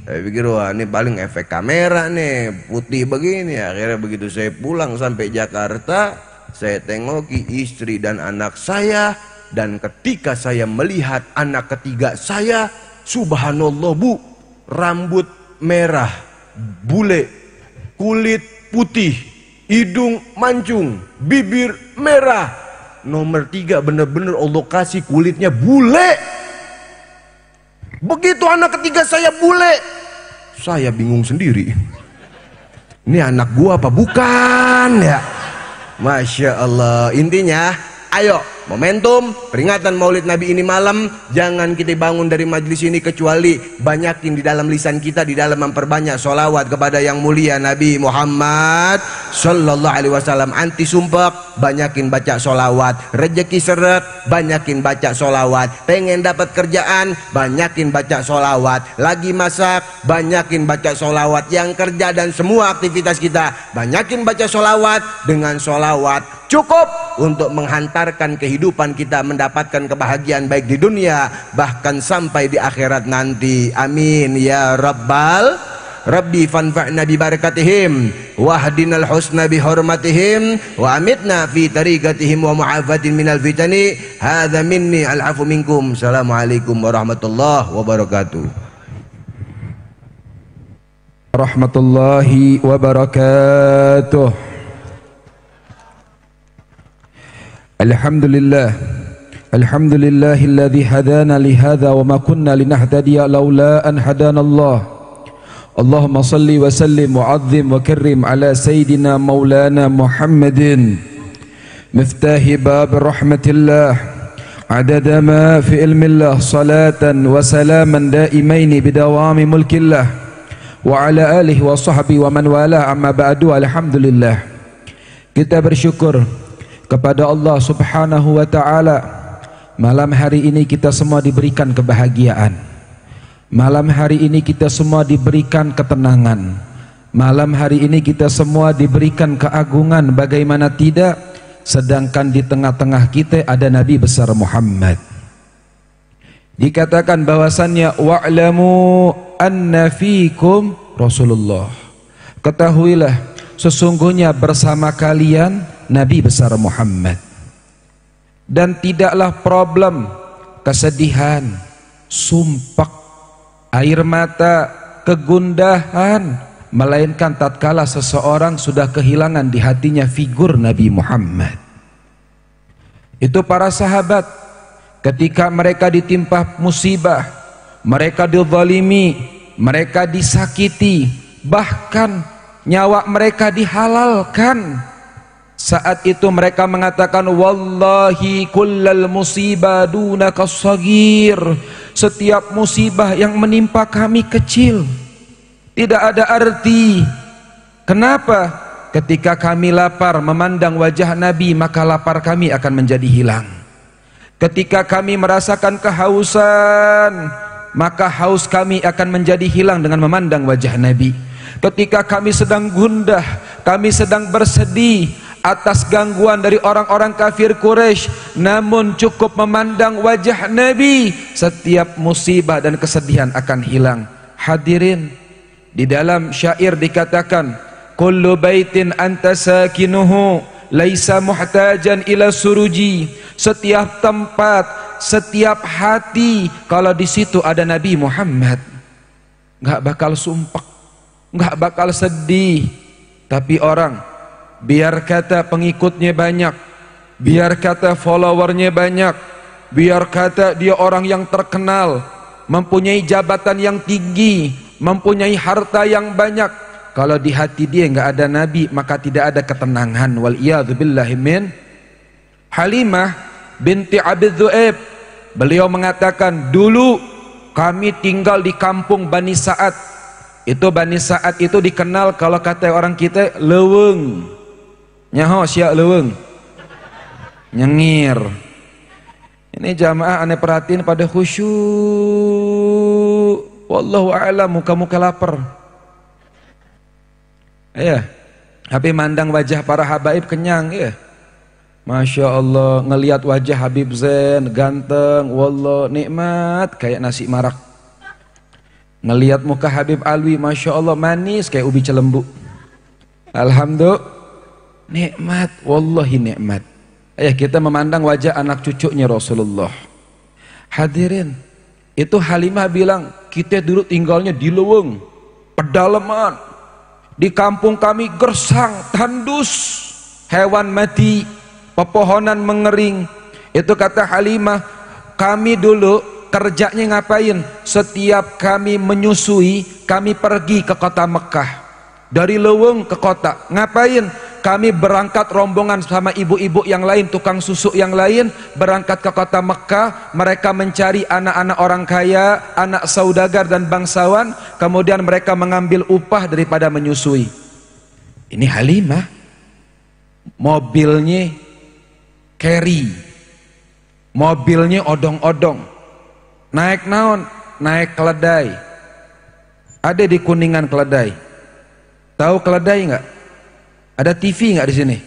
Saya pikir wah ini paling efek kamera nih, putih begini. Akhirnya begitu saya pulang sampai Jakarta, saya tengoki istri dan anak saya dan ketika saya melihat anak ketiga saya, subhanallah Bu, rambut merah, bule kulit putih, hidung mancung, bibir merah. Nomor tiga benar-benar Allah kasih kulitnya bule. Begitu anak ketiga saya bule, saya bingung sendiri. Ini anak gua apa bukan ya? Masya Allah, intinya ayo Momentum peringatan Maulid Nabi ini malam jangan kita bangun dari majlis ini kecuali banyakin di dalam lisan kita di dalam memperbanyak solawat kepada yang mulia Nabi Muhammad Sallallahu Alaihi Wasallam anti sumpah banyakin baca solawat rejeki seret banyakin baca solawat pengen dapat kerjaan banyakin baca solawat lagi masak banyakin baca solawat yang kerja dan semua aktivitas kita banyakin baca solawat dengan solawat cukup untuk menghantarkan kehidupan kehidupan kita mendapatkan kebahagiaan baik di dunia bahkan sampai di akhirat nanti amin ya rabbal Rabbi fanfa'na bi barakatihim wahdinal husna bi hurmatihim wa amitna fi tariqatihim wa mu'afatin minal fitani hadza minni afu minkum assalamualaikum warahmatullahi wabarakatuh rahmatullahi wabarakatuh الحمد لله الحمد لله الذي هدانا لهذا وما كنا لنهتدي لولا أن هدانا الله اللهم صل وسلم وعظم وكرم على سيدنا مولانا محمد مفتاح باب رحمة الله عدد ما في علم الله صلاة وسلاما دائمين بدوام ملك الله وعلى آله وصحبه ومن والاه أما بعد الحمد لله كتاب الشكر kepada Allah Subhanahu wa taala. Malam hari ini kita semua diberikan kebahagiaan. Malam hari ini kita semua diberikan ketenangan. Malam hari ini kita semua diberikan keagungan bagaimana tidak sedangkan di tengah-tengah kita ada Nabi besar Muhammad. Dikatakan bahwasannya wa'lamu anna fikum Rasulullah. Ketahuilah sesungguhnya bersama kalian Nabi besar Muhammad. Dan tidaklah problem, kesedihan, sumpak, air mata, kegundahan, melainkan tatkala seseorang sudah kehilangan di hatinya figur Nabi Muhammad. Itu para sahabat ketika mereka ditimpa musibah, mereka dizalimi, mereka disakiti, bahkan nyawa mereka dihalalkan saat itu mereka mengatakan wallahi kullal musibah dunaka sagir. Setiap musibah yang menimpa kami kecil. Tidak ada arti. Kenapa? Ketika kami lapar memandang wajah Nabi maka lapar kami akan menjadi hilang. Ketika kami merasakan kehausan maka haus kami akan menjadi hilang dengan memandang wajah Nabi. Ketika kami sedang gundah, kami sedang bersedih, atas gangguan dari orang-orang kafir Quraisy namun cukup memandang wajah Nabi setiap musibah dan kesedihan akan hilang hadirin di dalam syair dikatakan kullu baitin anta sakinuhu laisa muhtajan ila suruji setiap tempat setiap hati kalau di situ ada Nabi Muhammad enggak bakal sumpek, enggak bakal sedih tapi orang biar kata pengikutnya banyak biar kata followernya banyak biar kata dia orang yang terkenal mempunyai jabatan yang tinggi mempunyai harta yang banyak kalau di hati dia nggak ada nabi maka tidak ada ketenangan wal iyadzubillahi min Halimah binti Abid Zu'ib beliau mengatakan dulu kami tinggal di kampung Bani Sa'ad itu Bani Sa'ad itu dikenal kalau kata orang kita leweng nyaho siak leweng nyengir ini jamaah aneh perhatiin pada khusyuk wallahu a'lam muka-muka lapar ya tapi mandang wajah para habaib kenyang ya Masya Allah ngelihat wajah Habib Zain ganteng wallah nikmat kayak nasi marak ngelihat muka Habib Alwi Masya Allah manis kayak ubi celembu Alhamdulillah nikmat wallahi nikmat ayah kita memandang wajah anak cucunya Rasulullah hadirin itu Halimah bilang kita dulu tinggalnya di Leweng pedalaman di kampung kami gersang tandus hewan mati pepohonan mengering itu kata Halimah kami dulu kerjanya ngapain setiap kami menyusui kami pergi ke kota Mekah dari Leweng ke kota ngapain kami berangkat rombongan sama ibu-ibu yang lain, tukang susu yang lain, berangkat ke kota Mekah. Mereka mencari anak-anak orang kaya, anak saudagar dan bangsawan. Kemudian mereka mengambil upah daripada menyusui. Ini Halimah. Mobilnya carry. Mobilnya odong-odong. Naik naon? Naik keledai. Ada di Kuningan keledai. Tahu keledai nggak? Ada TV nggak di sini?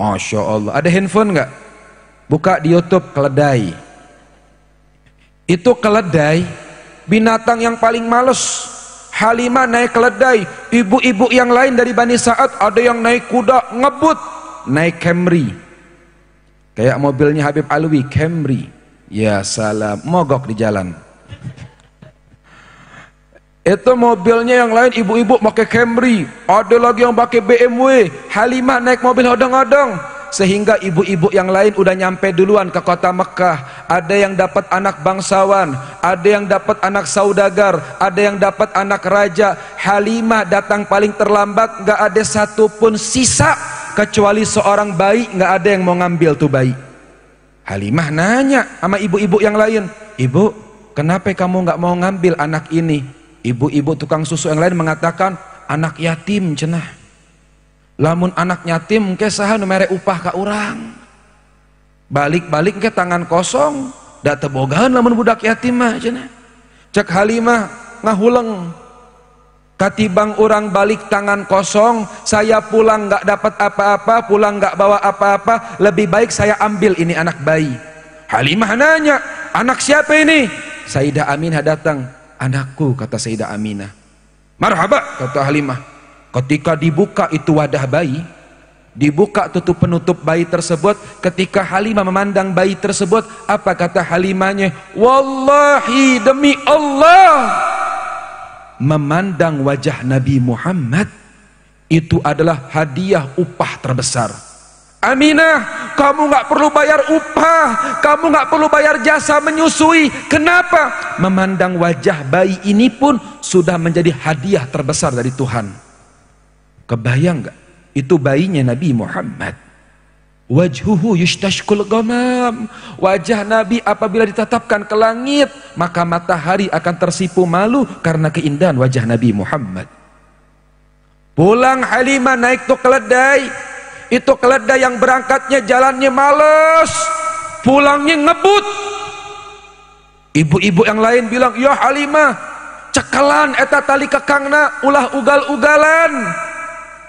Masya Allah. Ada handphone nggak? Buka di YouTube keledai. Itu keledai binatang yang paling males. Halimah naik keledai. Ibu-ibu yang lain dari Bani Sa'ad ada yang naik kuda ngebut. Naik Camry. Kayak mobilnya Habib Alwi, Camry. Ya salam, mogok di jalan. Itu mobilnya yang lain ibu-ibu pakai Camry, ada lagi yang pakai BMW. Halimah naik mobil hodong-hodong sehingga ibu-ibu yang lain udah nyampe duluan ke kota Mekah. Ada yang dapat anak bangsawan, ada yang dapat anak saudagar, ada yang dapat anak raja. Halimah datang paling terlambat, gak ada satupun sisa kecuali seorang bayi gak ada yang mau ngambil tuh bayi. Halimah nanya sama ibu-ibu yang lain, ibu kenapa kamu gak mau ngambil anak ini? Ibu-ibu tukang susu yang lain mengatakan anak yatim cenah. Lamun anak yatim ke saha numere upah ka orang Balik-balik ke tangan kosong, da tebogaan lamun budak yatim mah cenah. Cek Halimah ngahuleng Katibang orang balik tangan kosong, saya pulang nggak dapat apa-apa, pulang nggak bawa apa-apa, lebih baik saya ambil ini anak bayi. Halimah nanya, anak siapa ini? Sayyidah Aminah datang, Anakku kata Sayyidah Aminah. Marhaba kata Halimah. Ketika dibuka itu wadah bayi, dibuka tutup penutup bayi tersebut, ketika Halimah memandang bayi tersebut, apa kata Halimahnya? Wallahi demi Allah. Memandang wajah Nabi Muhammad itu adalah hadiah upah terbesar Aminah, kamu nggak perlu bayar upah, kamu nggak perlu bayar jasa menyusui. Kenapa? Memandang wajah bayi ini pun sudah menjadi hadiah terbesar dari Tuhan. Kebayang nggak? Itu bayinya Nabi Muhammad. Wajhuhu yustashkul gomam. Wajah Nabi apabila ditatapkan ke langit, maka matahari akan tersipu malu karena keindahan wajah Nabi Muhammad. Pulang Halimah naik tuh keledai, itu keledai yang berangkatnya jalannya males pulangnya ngebut ibu-ibu yang lain bilang ya Halimah cekalan eta tali kekangna ulah ugal-ugalan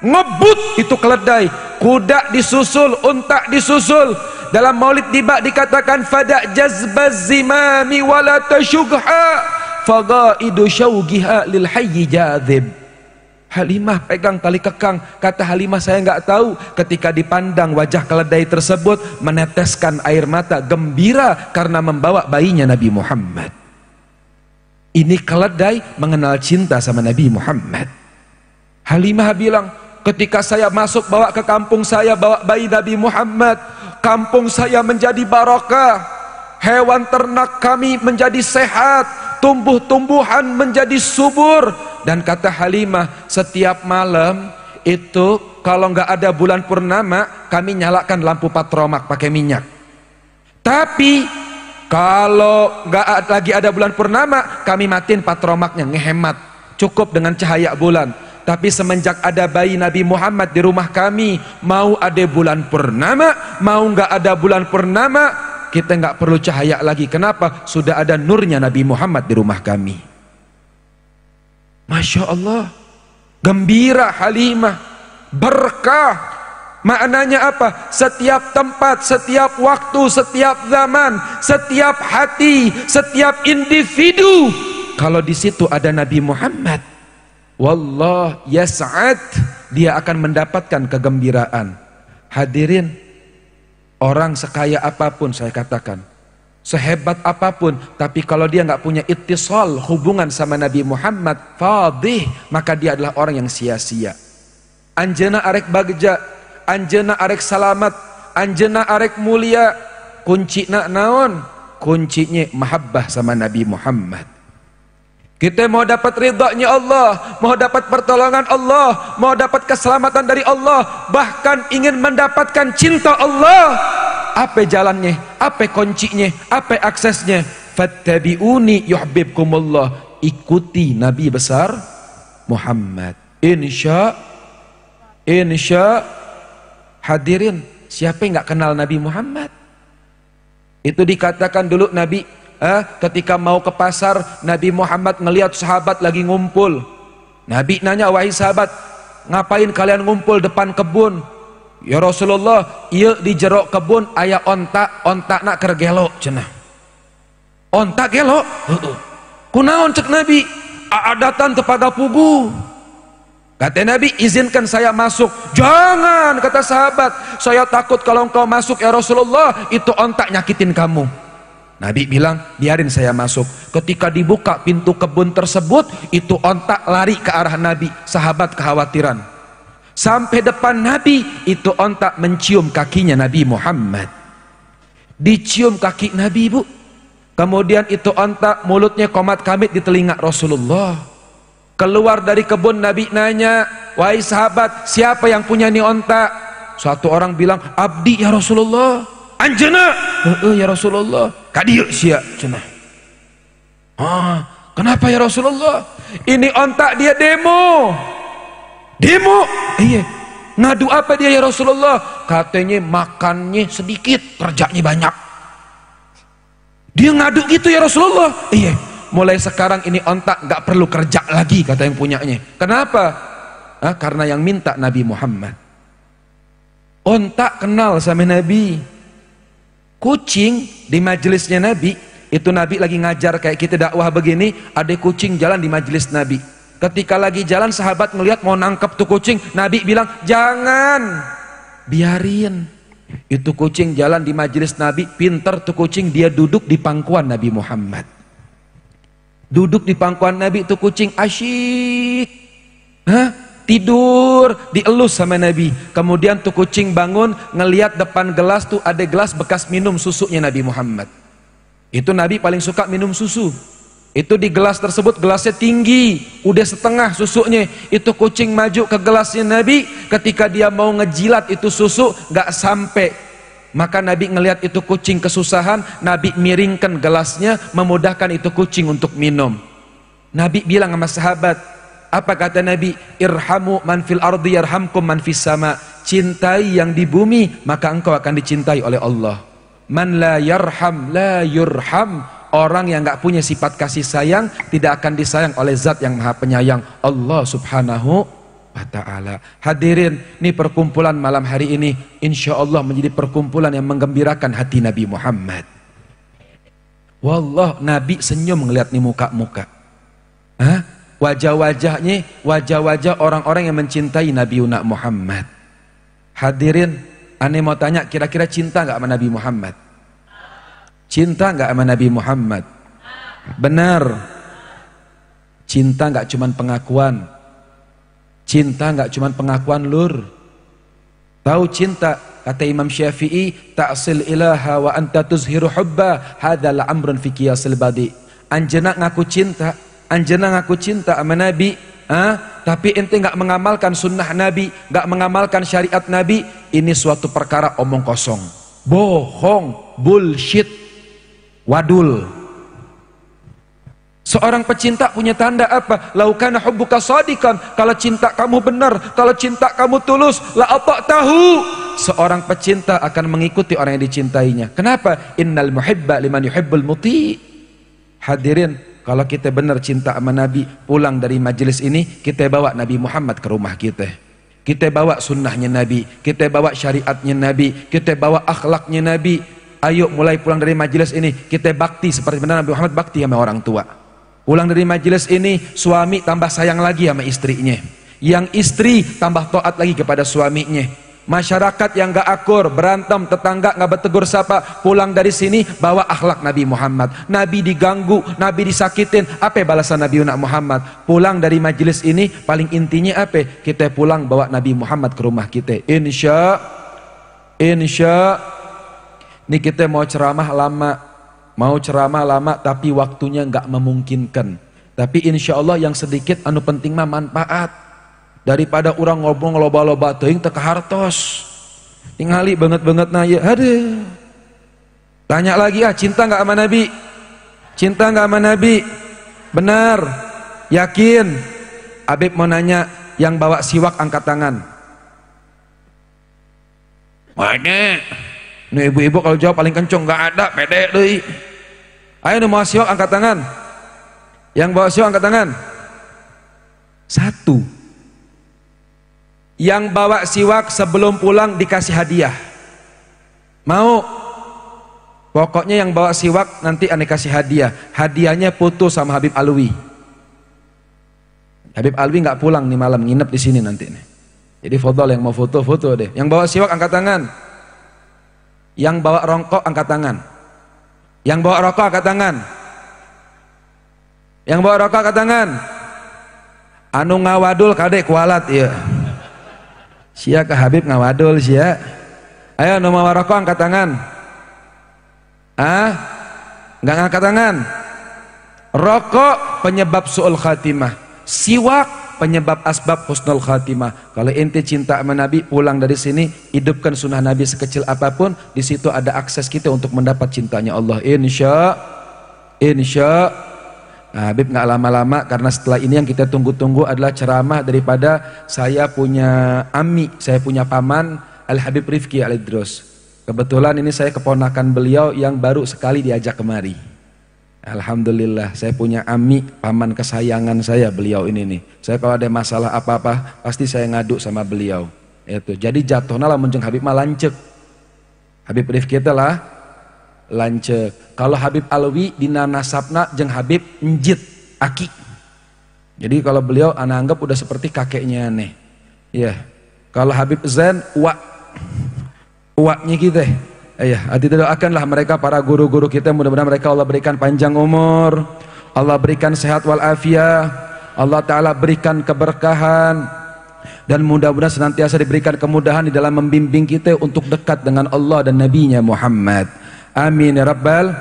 ngebut itu keledai kuda disusul unta disusul dalam maulid tiba dikatakan fada jazbaz zimami wala tashugha fagaidu syaugiha lil hayyi jadhib Halimah pegang tali kekang. Kata Halimah saya nggak tahu. Ketika dipandang wajah keledai tersebut meneteskan air mata gembira karena membawa bayinya Nabi Muhammad. Ini keledai mengenal cinta sama Nabi Muhammad. Halimah bilang, ketika saya masuk bawa ke kampung saya bawa bayi Nabi Muhammad, kampung saya menjadi barokah. Hewan ternak kami menjadi sehat, tumbuh-tumbuhan menjadi subur dan kata Halimah setiap malam itu kalau nggak ada bulan purnama kami nyalakan lampu patromak pakai minyak tapi kalau nggak lagi ada bulan purnama kami matiin patromaknya ngehemat cukup dengan cahaya bulan tapi semenjak ada bayi Nabi Muhammad di rumah kami mau ada bulan purnama mau nggak ada bulan purnama kita nggak perlu cahaya lagi. Kenapa? Sudah ada nurnya Nabi Muhammad di rumah kami. Masya Allah. Gembira Halimah. Berkah. Maknanya apa? Setiap tempat, setiap waktu, setiap zaman, setiap hati, setiap individu. Kalau di situ ada Nabi Muhammad, wallah ya saat dia akan mendapatkan kegembiraan. Hadirin, Orang sekaya apapun saya katakan, sehebat apapun, tapi kalau dia nggak punya ittisal hubungan sama Nabi Muhammad, fadih, maka dia adalah orang yang sia-sia. Anjena arek bagja, anjena arek salamat, anjena arek mulia, kunci nak naon, kuncinya mahabbah sama Nabi Muhammad. Kita mau dapat ridhonya Allah, mau dapat pertolongan Allah, mau dapat keselamatan dari Allah, bahkan ingin mendapatkan cinta Allah. Apa jalannya? Apa kuncinya? Apa aksesnya? Fattabi'uni yuhibbukumullah. Ikuti Nabi besar Muhammad. Insya Insya hadirin, siapa yang enggak kenal Nabi Muhammad? Itu dikatakan dulu Nabi eh, ketika mau ke pasar Nabi Muhammad ngelihat sahabat lagi ngumpul Nabi nanya wahai sahabat ngapain kalian ngumpul depan kebun Ya Rasulullah, iya di kebun ayah ontak, ontak nak kergelo cenah. Ontak gelo? Kunaon cek Nabi? Adatan kepada pugu. Kata Nabi, izinkan saya masuk. Jangan, kata sahabat. Saya takut kalau engkau masuk ya Rasulullah, itu ontak nyakitin kamu. Nabi bilang, biarin saya masuk. Ketika dibuka pintu kebun tersebut, itu ontak lari ke arah Nabi. Sahabat kekhawatiran. Sampai depan Nabi, itu ontak mencium kakinya Nabi Muhammad. Dicium kaki Nabi, Bu. Kemudian itu ontak mulutnya komat kamit di telinga Rasulullah. Keluar dari kebun Nabi nanya, "Wahai sahabat, siapa yang punya ni ontak?" Satu orang bilang, "Abdi ya Rasulullah." anjena heeh eh, ya Rasulullah kadieu sia cenah ah kenapa ya Rasulullah ini ontak dia demo demo iya ngadu apa dia ya Rasulullah katanya makannya sedikit kerjanya banyak dia ngadu gitu ya Rasulullah iya mulai sekarang ini ontak nggak perlu kerja lagi kata yang punyanya kenapa ah, karena yang minta Nabi Muhammad ontak kenal sama Nabi kucing di majelisnya Nabi itu Nabi lagi ngajar kayak kita dakwah begini ada kucing jalan di majelis Nabi ketika lagi jalan sahabat melihat mau nangkep tuh kucing Nabi bilang jangan biarin itu kucing jalan di majelis Nabi pinter tuh kucing dia duduk di pangkuan Nabi Muhammad duduk di pangkuan Nabi itu kucing asyik Hah? tidur dielus sama Nabi kemudian tuh kucing bangun ngeliat depan gelas tuh ada gelas bekas minum susunya Nabi Muhammad itu Nabi paling suka minum susu itu di gelas tersebut gelasnya tinggi udah setengah susunya itu kucing maju ke gelasnya Nabi ketika dia mau ngejilat itu susu gak sampai maka Nabi ngelihat itu kucing kesusahan Nabi miringkan gelasnya memudahkan itu kucing untuk minum Nabi bilang sama sahabat apa kata Nabi? Irhamu man fil ardi yarhamkum man fis sama. Cintai yang di bumi, maka engkau akan dicintai oleh Allah. Man la yarham la yurham. Orang yang enggak punya sifat kasih sayang tidak akan disayang oleh zat yang maha penyayang Allah subhanahu wa ta'ala hadirin ini perkumpulan malam hari ini insyaallah menjadi perkumpulan yang menggembirakan hati Nabi Muhammad Wallah Nabi senyum melihat nih muka-muka Hah? wajah-wajahnya wajah-wajah orang-orang yang mencintai Nabi Muhammad hadirin aneh mau tanya kira-kira cinta nggak sama Nabi Muhammad cinta nggak sama Nabi Muhammad benar cinta nggak cuman pengakuan cinta nggak cuman pengakuan lur tahu cinta Kata Imam Syafi'i, ta'sil ilaha wa anta tuzhiru hubba, hadzal amrun fi qiyasil badi. Anjena ngaku cinta, anjena ngaku cinta sama Nabi, ah, tapi ente nggak mengamalkan sunnah Nabi, nggak mengamalkan syariat Nabi, ini suatu perkara omong kosong, bohong, bullshit, wadul. Seorang pecinta punya tanda apa? Laukana hubbuka sadikan. Kalau cinta kamu benar, kalau cinta kamu tulus, la apa tahu? Seorang pecinta akan mengikuti orang yang dicintainya. Kenapa? Innal muhibba liman yuhibbul muti. Hadirin, kalau kita benar cinta sama Nabi, pulang dari majelis ini, kita bawa Nabi Muhammad ke rumah kita. Kita bawa sunnahnya Nabi, kita bawa syariatnya Nabi, kita bawa akhlaknya Nabi. Ayo mulai pulang dari majelis ini, kita bakti seperti benar Nabi Muhammad bakti sama orang tua. Pulang dari majelis ini, suami tambah sayang lagi sama istrinya. Yang istri tambah taat lagi kepada suaminya. Masyarakat yang gak akur, berantem, tetangga gak bertegur sapa, pulang dari sini bawa akhlak Nabi Muhammad. Nabi diganggu, Nabi disakitin, apa balasan Nabi Yunak Muhammad? Pulang dari majelis ini paling intinya apa? Kita pulang bawa Nabi Muhammad ke rumah kita. Insya, insya, ini kita mau ceramah lama, mau ceramah lama tapi waktunya gak memungkinkan. Tapi insya Allah yang sedikit anu penting mah manfaat daripada orang ngobong loba-loba teuing teu hartos ningali banget-banget na ya aduh tanya lagi ah cinta nggak sama nabi cinta nggak sama nabi benar yakin Abib mau nanya yang bawa siwak angkat tangan mana ini ibu-ibu kalau jawab paling kenceng nggak ada pede doi ayo nu mau siwak angkat tangan yang bawa siwak angkat tangan satu yang bawa siwak sebelum pulang dikasih hadiah mau pokoknya yang bawa siwak nanti aneh kasih hadiah hadiahnya putus sama Habib Alwi Habib Alwi nggak pulang nih malam nginep di sini nanti nih jadi foto yang mau foto-foto deh yang bawa siwak angkat tangan yang bawa rongkok angkat tangan yang bawa rokok angkat tangan yang bawa rokok angkat tangan anu ngawadul kadek kualat iya Sia ke Habib ngawadul sia. Ayo nomor warokoh angkat tangan. Ah? nggak ngangkat tangan. Rokok penyebab suul khatimah. Siwak penyebab asbab husnul khatimah. Kalau inti cinta sama Nabi, pulang dari sini, hidupkan sunnah Nabi sekecil apapun, di situ ada akses kita untuk mendapat cintanya Allah. Insya, insya Nah, Habib nggak lama-lama karena setelah ini yang kita tunggu-tunggu adalah ceramah daripada saya punya ami, saya punya paman Al Habib Rifki Al Idrus. Kebetulan ini saya keponakan beliau yang baru sekali diajak kemari. Alhamdulillah saya punya ami paman kesayangan saya beliau ini nih. Saya kalau ada masalah apa-apa pasti saya ngaduk sama beliau. Itu. Jadi jatuhnya lah menjeng Habib malancek. Habib Rifki itu lance kalau Habib Alwi di nasabna jeng Habib njit aki jadi kalau beliau anak anggap udah seperti kakeknya nih ya yeah. kalau Habib Zain wa waknya gitu ya hati doakanlah mereka para guru-guru kita mudah-mudahan mereka Allah berikan panjang umur Allah berikan sehat wal walafiat Allah Ta'ala berikan keberkahan dan mudah-mudahan senantiasa diberikan kemudahan di dalam membimbing kita untuk dekat dengan Allah dan Nabi-Nya Muhammad. Amin ya rabbal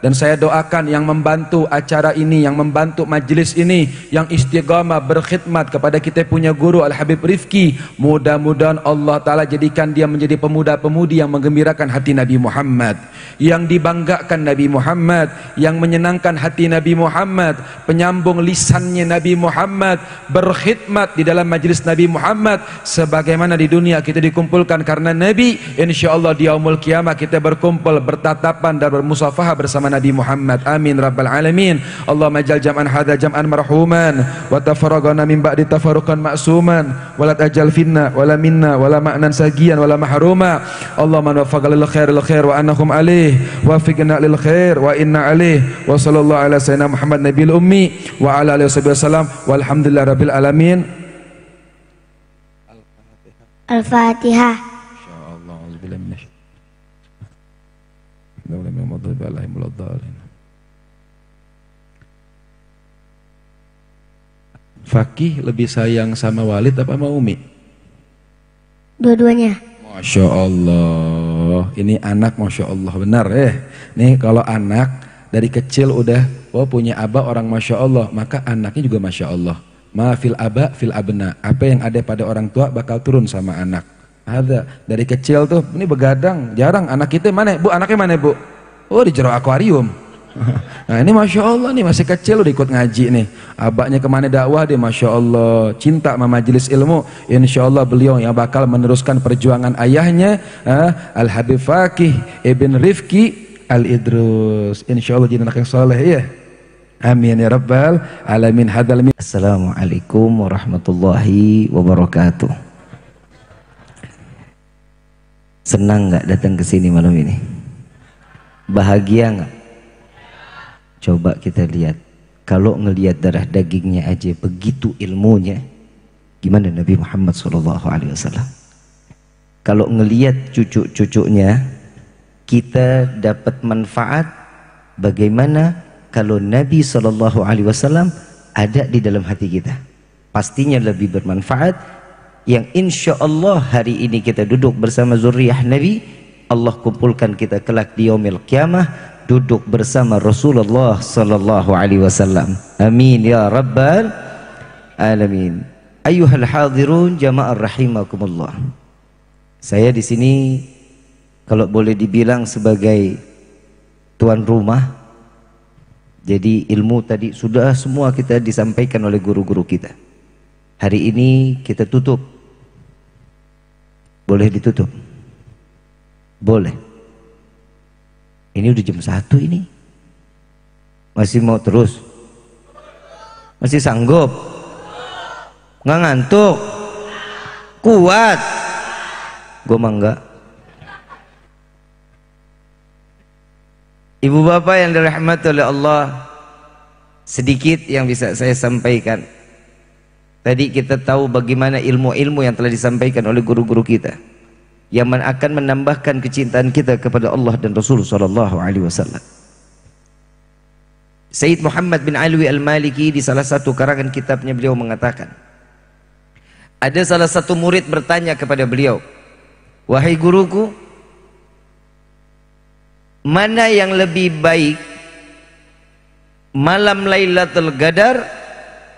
dan saya doakan yang membantu acara ini, yang membantu majlis ini, yang istiqamah berkhidmat kepada kita punya guru Al-Habib Rifki. Mudah-mudahan Allah Ta'ala jadikan dia menjadi pemuda-pemudi yang menggembirakan hati Nabi Muhammad. Yang dibanggakan Nabi Muhammad. Yang menyenangkan hati Nabi Muhammad. Penyambung lisannya Nabi Muhammad. Berkhidmat di dalam majlis Nabi Muhammad. Sebagaimana di dunia kita dikumpulkan karena Nabi. InsyaAllah di Yaumul kiamat kita berkumpul, bertatapan dan bermusafahah bersama Nabi Muhammad amin rabbal alamin Allah majal jam'an hadha jam'an marhuman wa tafarragana min ba'di tafarruqan ma'suman wa la finna wa minna wa ma'nan sagiyan wa la mahruma Allahumma waffaqna lil khair lil khair wa annahum alaih wafiqna lil khair wa inna alaih wa sallallahu ala sayyidina Muhammad nabil ummi wa ala alihi wasallam walhamdulillah rabbil alamin Al-Fatihah ولا Fakih lebih sayang sama Walid apa sama Umi? Dua-duanya. Masya Allah, ini anak Masya Allah benar eh. Nih kalau anak dari kecil udah oh punya abah orang Masya Allah, maka anaknya juga Masya Allah. Ma fil aba fil abna, apa yang ada pada orang tua bakal turun sama anak. Ada. Dari kecil tuh ini begadang, jarang anak kita mana? Bu, anaknya mana, Bu? Oh, di jero akuarium. Nah ini Masya Allah nih masih kecil udah ikut ngaji nih Abaknya kemana dakwah dia Masya Allah Cinta sama majelis ilmu Insya Allah beliau yang bakal meneruskan perjuangan ayahnya eh, Al-Habib Fakih Ibn Rifki Al-Idrus Insya Allah jadi anak yang soleh ya Amin ya Rabbal Alamin hadal min Assalamualaikum warahmatullahi wabarakatuh Senang nggak datang ke sini malam ini? Bahagia nggak? Coba kita lihat. Kalau ngelihat darah dagingnya aja begitu ilmunya, gimana Nabi Muhammad Shallallahu Alaihi Wasallam? Kalau ngelihat cucu-cucunya, kita dapat manfaat. Bagaimana kalau Nabi Shallallahu Alaihi Wasallam ada di dalam hati kita? Pastinya lebih bermanfaat yang insya Allah hari ini kita duduk bersama zuriyah Nabi Allah kumpulkan kita kelak di yaumil kiamah duduk bersama Rasulullah sallallahu alaihi wasallam amin ya rabbal alamin ayuhal hadirun jamaah rahimakumullah saya di sini kalau boleh dibilang sebagai tuan rumah jadi ilmu tadi sudah semua kita disampaikan oleh guru-guru kita hari ini kita tutup boleh ditutup? Boleh. Ini udah jam satu ini. Masih mau terus? Masih sanggup? Nggak ngantuk? Kuat? Gue mangga. Ibu bapak yang dirahmati oleh Allah, sedikit yang bisa saya sampaikan. Tadi kita tahu bagaimana ilmu-ilmu yang telah disampaikan oleh guru-guru kita yang akan menambahkan kecintaan kita kepada Allah dan Rasul sallallahu alaihi wasallam. Said Muhammad bin Alwi Al-Maliki di salah satu karangan kitabnya beliau mengatakan Ada salah satu murid bertanya kepada beliau Wahai guruku Mana yang lebih baik Malam Lailatul Qadar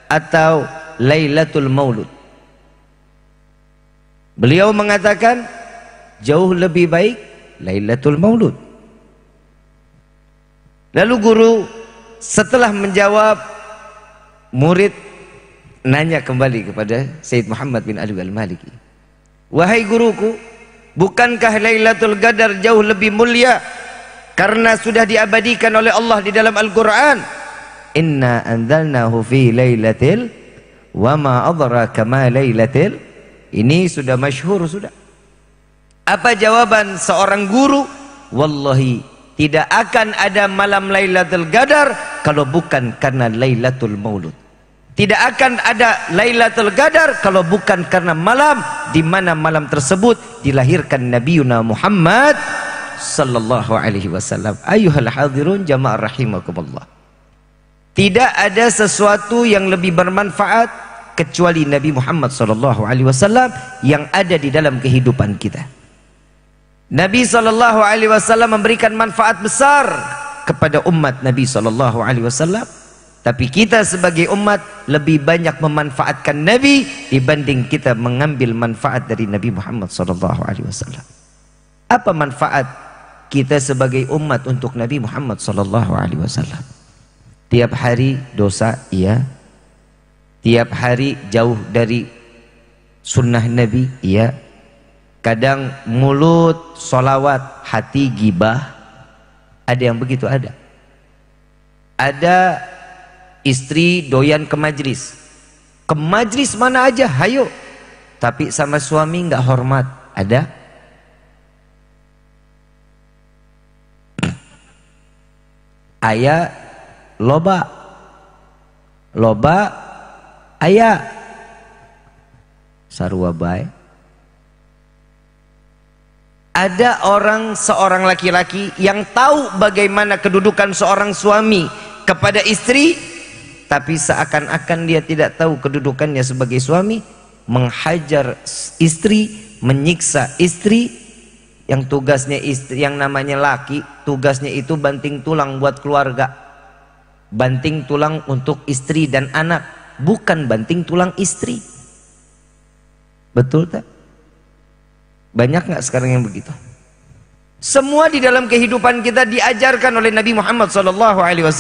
Atau Lailatul Maulud. Beliau mengatakan jauh lebih baik Lailatul Maulud. Lalu guru setelah menjawab murid nanya kembali kepada Said Muhammad bin Ali Al-Maliki. Wahai guruku, bukankah Lailatul Qadar jauh lebih mulia karena sudah diabadikan oleh Allah di dalam Al-Qur'an? Inna anzalnahu fi Lailatul wama ma adraka ma ini sudah masyhur sudah. Apa jawaban seorang guru? Wallahi tidak akan ada malam Lailatul Qadar kalau bukan karena Lailatul Maulud. Tidak akan ada Lailatul Qadar kalau bukan karena malam di mana malam tersebut dilahirkan Nabiuna Muhammad sallallahu alaihi wasallam. Ayuhal hadirun jamaah rahimakumullah. Tidak ada sesuatu yang lebih bermanfaat kecuali Nabi Muhammad sallallahu alaihi wasallam yang ada di dalam kehidupan kita. Nabi sallallahu alaihi wasallam memberikan manfaat besar kepada umat Nabi sallallahu alaihi wasallam, tapi kita sebagai umat lebih banyak memanfaatkan Nabi dibanding kita mengambil manfaat dari Nabi Muhammad sallallahu alaihi wasallam. Apa manfaat kita sebagai umat untuk Nabi Muhammad sallallahu alaihi wasallam? Tiap hari dosa, iya. Tiap hari jauh dari sunnah Nabi, iya. Kadang mulut, solawat, hati, gibah. Ada yang begitu, ada. Ada istri doyan ke majlis. Ke majlis mana aja, hayo. Tapi sama suami nggak hormat, ada. Ayah loba loba ayah sarua bay. ada orang seorang laki-laki yang tahu bagaimana kedudukan seorang suami kepada istri tapi seakan-akan dia tidak tahu kedudukannya sebagai suami menghajar istri menyiksa istri yang tugasnya istri yang namanya laki tugasnya itu banting tulang buat keluarga banting tulang untuk istri dan anak, bukan banting tulang istri. Betul tak? Banyak nggak sekarang yang begitu? Semua di dalam kehidupan kita diajarkan oleh Nabi Muhammad SAW.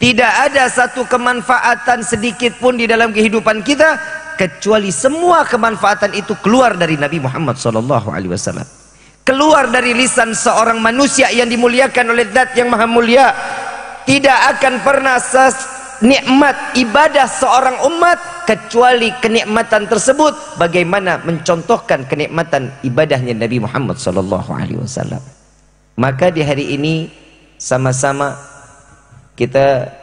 Tidak ada satu kemanfaatan sedikit pun di dalam kehidupan kita kecuali semua kemanfaatan itu keluar dari Nabi Muhammad SAW. Keluar dari lisan seorang manusia yang dimuliakan oleh Dat yang Maha Mulia tidak akan pernah nikmat ibadah seorang umat kecuali kenikmatan tersebut bagaimana mencontohkan kenikmatan ibadahnya Nabi Muhammad sallallahu alaihi wasallam. Maka di hari ini sama-sama kita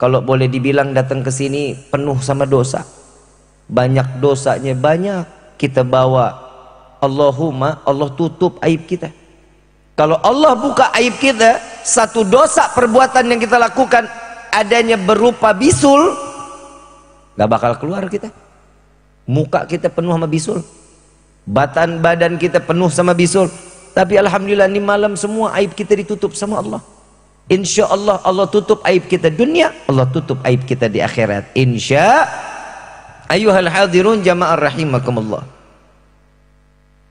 kalau boleh dibilang datang ke sini penuh sama dosa. Banyak dosanya banyak kita bawa. Allahumma Allah tutup aib kita. Kalau Allah buka aib kita, satu dosa perbuatan yang kita lakukan adanya berupa bisul gak bakal keluar kita muka kita penuh sama bisul batan badan kita penuh sama bisul tapi alhamdulillah ini malam semua aib kita ditutup sama Allah insya Allah Allah tutup aib kita dunia Allah tutup aib kita di akhirat insya ayuhal hadirun jamaah rahimakumullah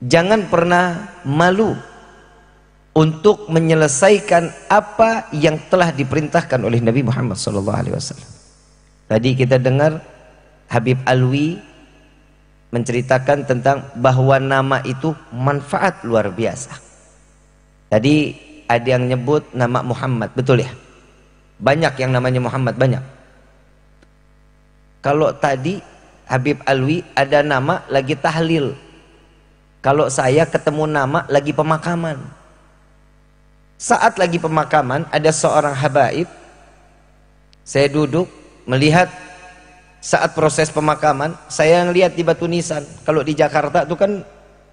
jangan pernah malu untuk menyelesaikan apa yang telah diperintahkan oleh Nabi Muhammad SAW. Tadi kita dengar Habib Alwi menceritakan tentang bahwa nama itu manfaat luar biasa. Tadi ada yang nyebut nama Muhammad, betul ya? Banyak yang namanya Muhammad, banyak. Kalau tadi Habib Alwi ada nama lagi tahlil. Kalau saya ketemu nama lagi pemakaman saat lagi pemakaman ada seorang habaib Saya duduk melihat saat proses pemakaman saya ngelihat di batu nisan kalau di Jakarta itu kan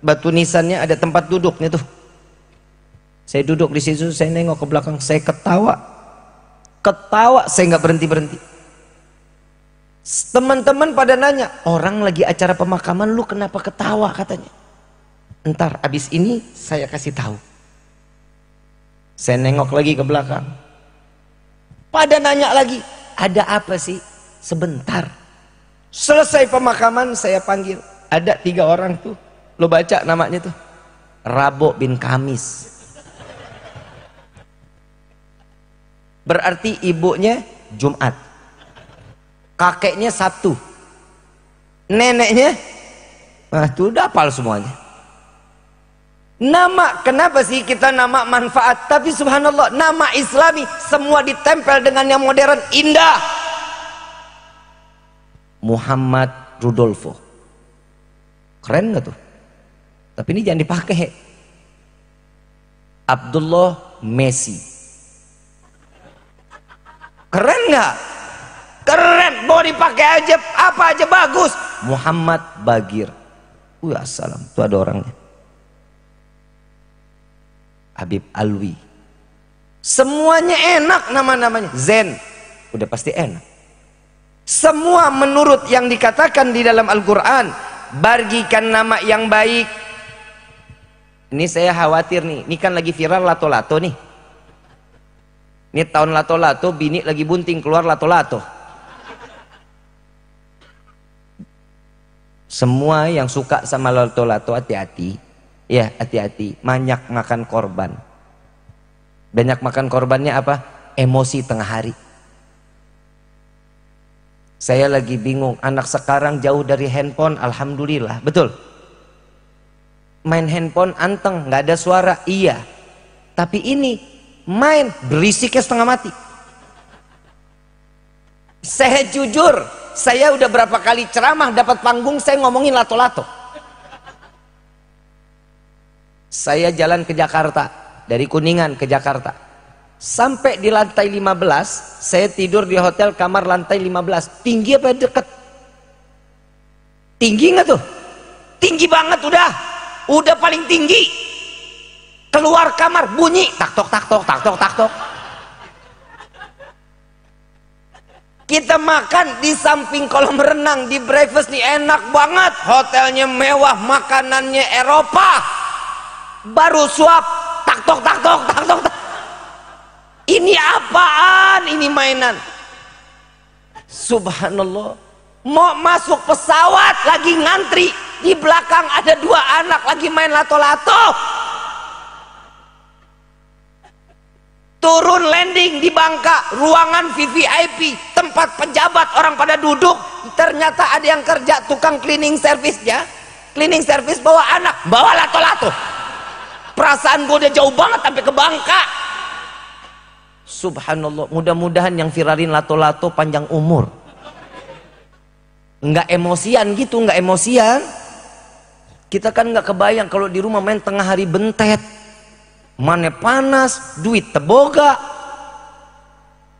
batu nisannya ada tempat duduknya tuh saya duduk di situ saya nengok ke belakang saya ketawa ketawa saya nggak berhenti berhenti teman-teman pada nanya orang lagi acara pemakaman lu kenapa ketawa katanya entar abis ini saya kasih tahu saya nengok lagi ke belakang. Pada nanya lagi, ada apa sih? Sebentar. Selesai pemakaman saya panggil. Ada tiga orang tuh. Lo baca namanya tuh. Rabo bin Kamis. Berarti ibunya Jumat. Kakeknya Sabtu. Neneknya, nah itu udah apal semuanya. Nama, kenapa sih kita nama manfaat? Tapi subhanallah, nama islami semua ditempel dengan yang modern, indah. Muhammad Rudolfo. Keren gak tuh? Tapi ini jangan dipakai. Abdullah Messi. Keren gak? Keren, mau dipakai aja, apa aja bagus. Muhammad Bagir. Wih, assalam, tuh ada orangnya. Habib Alwi. Semuanya enak nama-namanya. Zen. Udah pasti enak. Semua menurut yang dikatakan di dalam Al-Quran. Bagikan nama yang baik. Ini saya khawatir nih. Ini kan lagi viral lato-lato nih. Ini tahun lato-lato, bini lagi bunting keluar lato-lato. Semua yang suka sama lato-lato hati-hati. Ya hati-hati, banyak makan korban. Banyak makan korbannya apa? Emosi tengah hari. Saya lagi bingung, anak sekarang jauh dari handphone, alhamdulillah, betul. Main handphone anteng, nggak ada suara, iya. Tapi ini main berisiknya setengah mati. Saya jujur, saya udah berapa kali ceramah dapat panggung saya ngomongin lato-lato. Saya jalan ke Jakarta, dari Kuningan ke Jakarta. Sampai di lantai 15, saya tidur di hotel kamar lantai 15. Tinggi apa deket? Tinggi nggak tuh? Tinggi banget udah. Udah paling tinggi. Keluar kamar bunyi tak tok tak tok tak tok tak tok. kita makan di samping kolam renang di breakfast nih enak banget hotelnya mewah makanannya Eropa baru suap tak tok tak tok tak tok ini apaan ini mainan subhanallah mau masuk pesawat lagi ngantri di belakang ada dua anak lagi main lato-lato turun landing di Bangka ruangan VVIP tempat pejabat orang pada duduk ternyata ada yang kerja tukang cleaning service nya cleaning service bawa anak bawa lato-lato perasaan gue udah jauh banget sampai ke Bangka subhanallah mudah-mudahan yang viralin lato-lato panjang umur nggak emosian gitu nggak emosian kita kan nggak kebayang kalau di rumah main tengah hari bentet mana panas duit teboga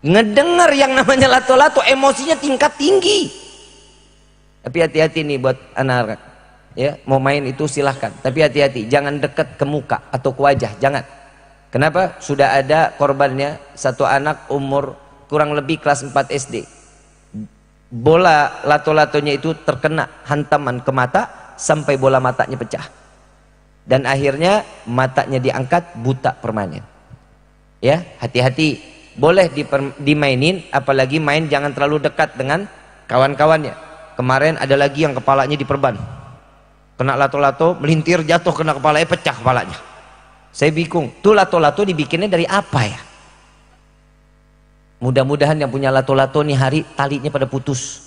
ngedengar yang namanya lato-lato emosinya tingkat tinggi tapi hati-hati nih buat anak-anak ya mau main itu silahkan tapi hati-hati jangan dekat ke muka atau ke wajah jangan kenapa sudah ada korbannya satu anak umur kurang lebih kelas 4 SD bola lato-latonya itu terkena hantaman ke mata sampai bola matanya pecah dan akhirnya matanya diangkat buta permanen ya hati-hati boleh dimainin apalagi main jangan terlalu dekat dengan kawan-kawannya kemarin ada lagi yang kepalanya diperban kena lato-lato melintir jatuh kena kepalanya eh, pecah kepalanya saya bingung tuh lato-lato dibikinnya dari apa ya mudah-mudahan yang punya lato-lato nih hari talinya pada putus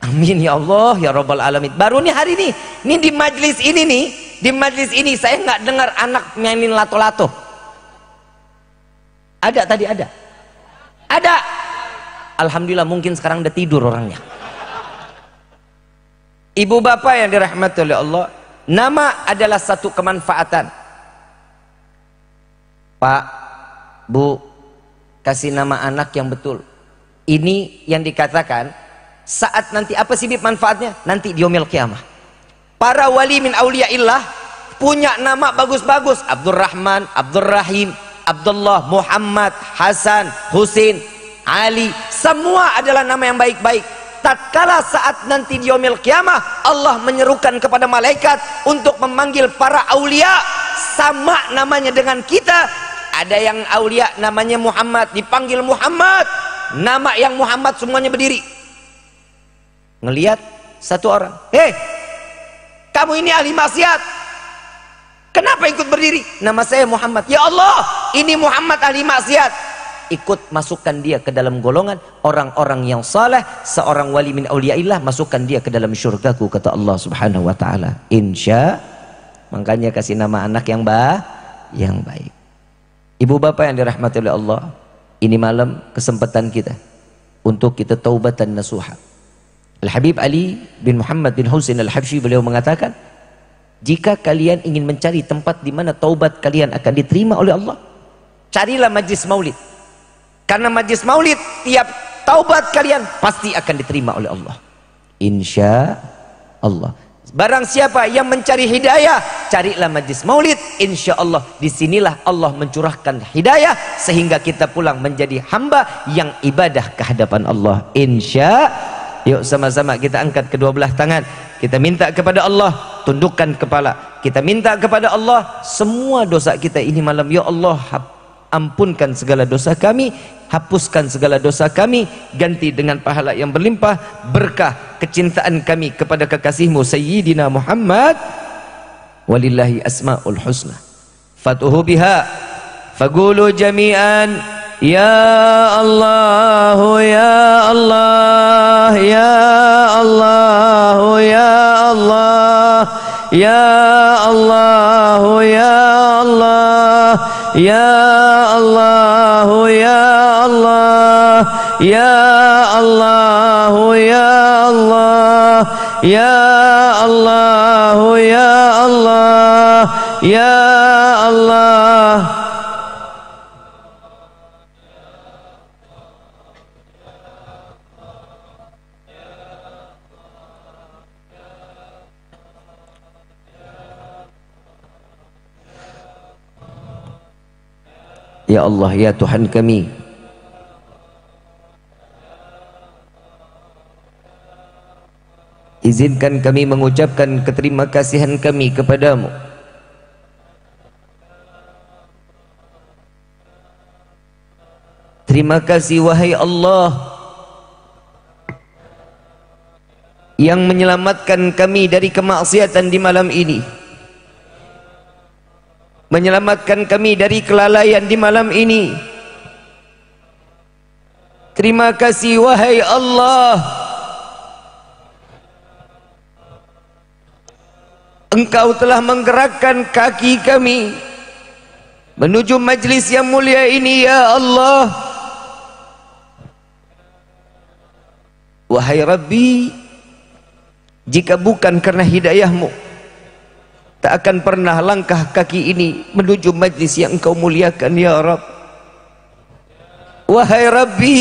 amin ya Allah ya Robbal Alamin baru nih hari ini nih di majlis ini nih di majlis ini saya nggak dengar anak mainin lato-lato ada tadi ada ada Alhamdulillah mungkin sekarang udah tidur orangnya Ibu bapa yang dirahmati oleh Allah, nama adalah satu kemanfaatan. Pak, Bu, kasih nama anak yang betul. Ini yang dikatakan saat nanti apa sih manfaatnya? Nanti diomil kiamah. Para wali min aulia illah punya nama bagus-bagus. Abdurrahman, Abdurrahim, Abdullah, Muhammad, Hasan, Husin, Ali. Semua adalah nama yang baik-baik tatkala saat nanti di yaumil kiamah Allah menyerukan kepada malaikat untuk memanggil para aulia sama namanya dengan kita ada yang aulia namanya Muhammad dipanggil Muhammad nama yang Muhammad semuanya berdiri ngelihat satu orang hei kamu ini ahli maksiat Kenapa ikut berdiri? Nama saya Muhammad. Ya Allah, ini Muhammad ahli maksiat ikut masukkan dia ke dalam golongan orang-orang yang saleh seorang wali min auliaillah masukkan dia ke dalam syurgaku kata Allah Subhanahu wa taala insya makanya kasih nama anak yang ba yang baik ibu bapak yang dirahmati oleh Allah ini malam kesempatan kita untuk kita taubat dan nasuha Al-Habib Ali bin Muhammad bin Husin al habshi beliau mengatakan jika kalian ingin mencari tempat di mana taubat kalian akan diterima oleh Allah carilah majlis maulid karena majlis maulid tiap taubat kalian pasti akan diterima oleh Allah. Insya Allah. Barang siapa yang mencari hidayah, carilah majlis maulid. Insya Allah disinilah Allah mencurahkan hidayah sehingga kita pulang menjadi hamba yang ibadah kehadapan Allah. Insya Yuk sama-sama kita angkat kedua belah tangan. Kita minta kepada Allah, tundukkan kepala. Kita minta kepada Allah semua dosa kita ini malam. Ya Allah, ampunkan segala dosa kami hapuskan segala dosa kami ganti dengan pahala yang berlimpah berkah kecintaan kami kepada kekasihmu Sayyidina Muhammad walillahi asma'ul husna fatuhu biha fagulu jami'an ya Allah ya Allah ya Allah ya Allah ya Allah ya Allah ya يا الله يا الله يا الله يا الله يا الله يا الله يا تحن كمي Izinkan kami mengucapkan keterima kasihan kami kepadamu Terima kasih wahai Allah Yang menyelamatkan kami dari kemaksiatan di malam ini Menyelamatkan kami dari kelalaian di malam ini Terima kasih wahai Allah engkau telah menggerakkan kaki kami menuju majlis yang mulia ini ya Allah wahai Rabbi jika bukan karena hidayahmu tak akan pernah langkah kaki ini menuju majlis yang engkau muliakan ya Rabb wahai Rabbi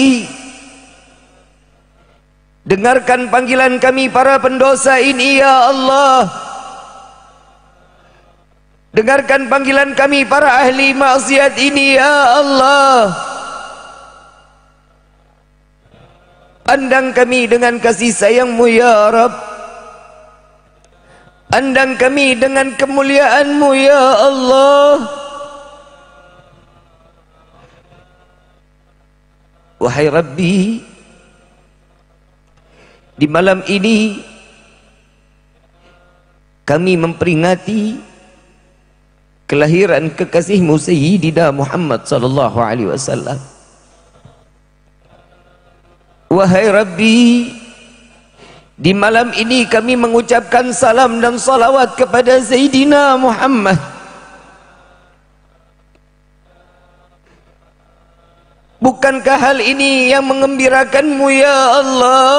dengarkan panggilan kami para pendosa ini ya Allah Dengarkan panggilan kami para ahli maksiat ini ya Allah. Andang kami dengan kasih sayangmu ya Rabb. Andang kami dengan kemuliaanmu ya Allah. Wahai Rabbi Di malam ini Kami memperingati kelahiran kekasihmu Sayyidina Muhammad sallallahu alaihi wasallam Wahai Rabbi di malam ini kami mengucapkan salam dan salawat kepada Sayyidina Muhammad Bukankah hal ini yang mengembirakanmu ya Allah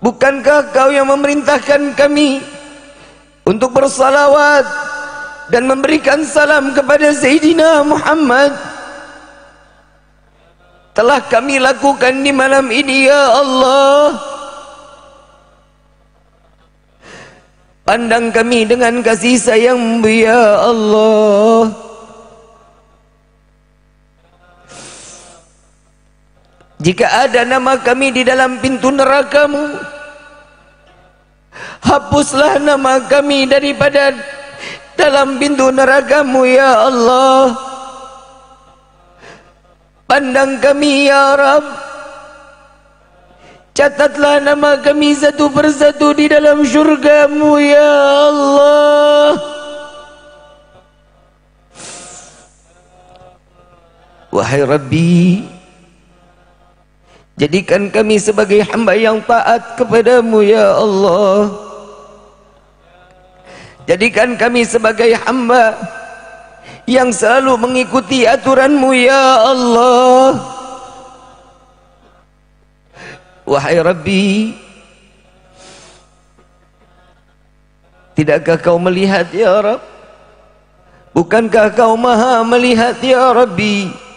Bukankah kau yang memerintahkan kami untuk bersalawat dan memberikan salam kepada Sayyidina Muhammad? Telah kami lakukan di malam ini ya Allah. Pandang kami dengan kasih sayang ya Allah. Jika ada nama kami di dalam pintu nerakamu Hapuslah nama kami daripada dalam pintu nerakamu ya Allah Pandang kami ya Rabb Catatlah nama kami satu persatu di dalam syurgamu ya Allah Wahai Rabbi Jadikan kami sebagai hamba yang taat kepadamu ya Allah Jadikan kami sebagai hamba Yang selalu mengikuti aturanmu ya Allah Wahai Rabbi Tidakkah kau melihat ya Rabb Bukankah kau maha melihat ya Rabbi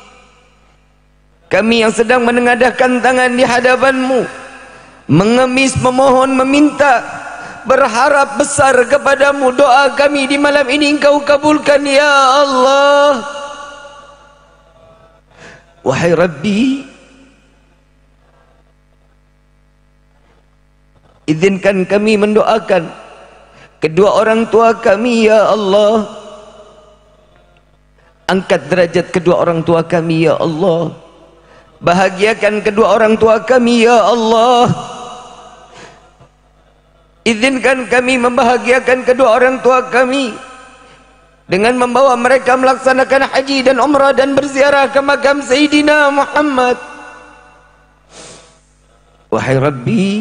kami yang sedang menengadahkan tangan di hadapanmu mengemis memohon meminta berharap besar kepadamu doa kami di malam ini engkau kabulkan ya Allah wahai Rabbi izinkan kami mendoakan kedua orang tua kami ya Allah angkat derajat kedua orang tua kami ya Allah Bahagiakan kedua orang tua kami ya Allah Izinkan kami membahagiakan kedua orang tua kami Dengan membawa mereka melaksanakan haji dan umrah dan berziarah ke makam Sayyidina Muhammad Wahai Rabbi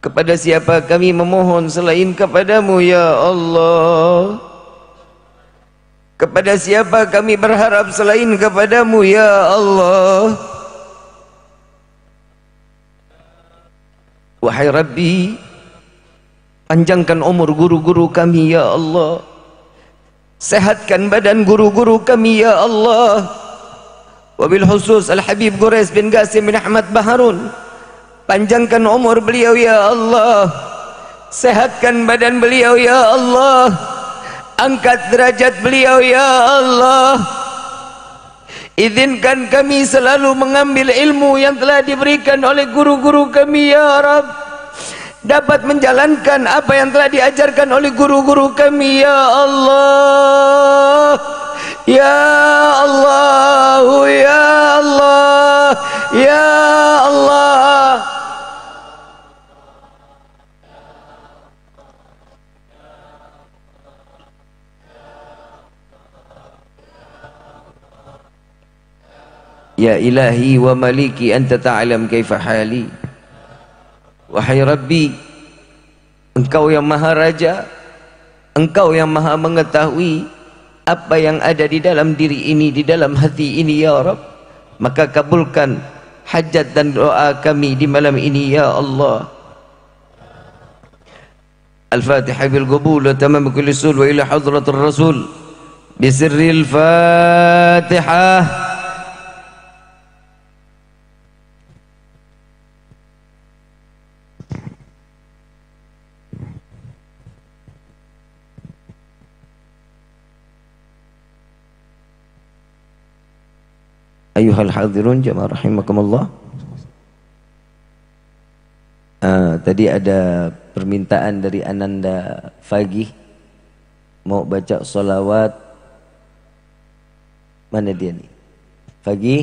Kepada siapa kami memohon selain kepadamu ya Allah kepada siapa kami berharap selain kepadamu ya Allah Wahai Rabbi Panjangkan umur guru-guru kami ya Allah Sehatkan badan guru-guru kami ya Allah Wabil khusus Al-Habib Gures bin Qasim bin Ahmad Baharun Panjangkan umur beliau ya Allah Sehatkan badan beliau ya Allah angkat derajat beliau ya Allah izinkan kami selalu mengambil ilmu yang telah diberikan oleh guru-guru kami ya Rabb dapat menjalankan apa yang telah diajarkan oleh guru-guru kami ya Allah ya Allah ya Allah ya Allah. Ya ilahi wa maliki anta ta'alam كيف hali Wahai Rabbi Engkau yang maha raja Engkau yang maha mengetahui Apa yang ada di dalam diri ini Di dalam hati ini ya Rabb Maka kabulkan hajat dan doa kami di malam ini ya Allah Al-Fatihah bil qabul wa tamam kulli sul wa ila hadratir rasul Fatihah ayuhal hadirun jamaah rahimakumullah uh, tadi ada permintaan dari Ananda Fagih mau baca solawat mana dia nih Fagih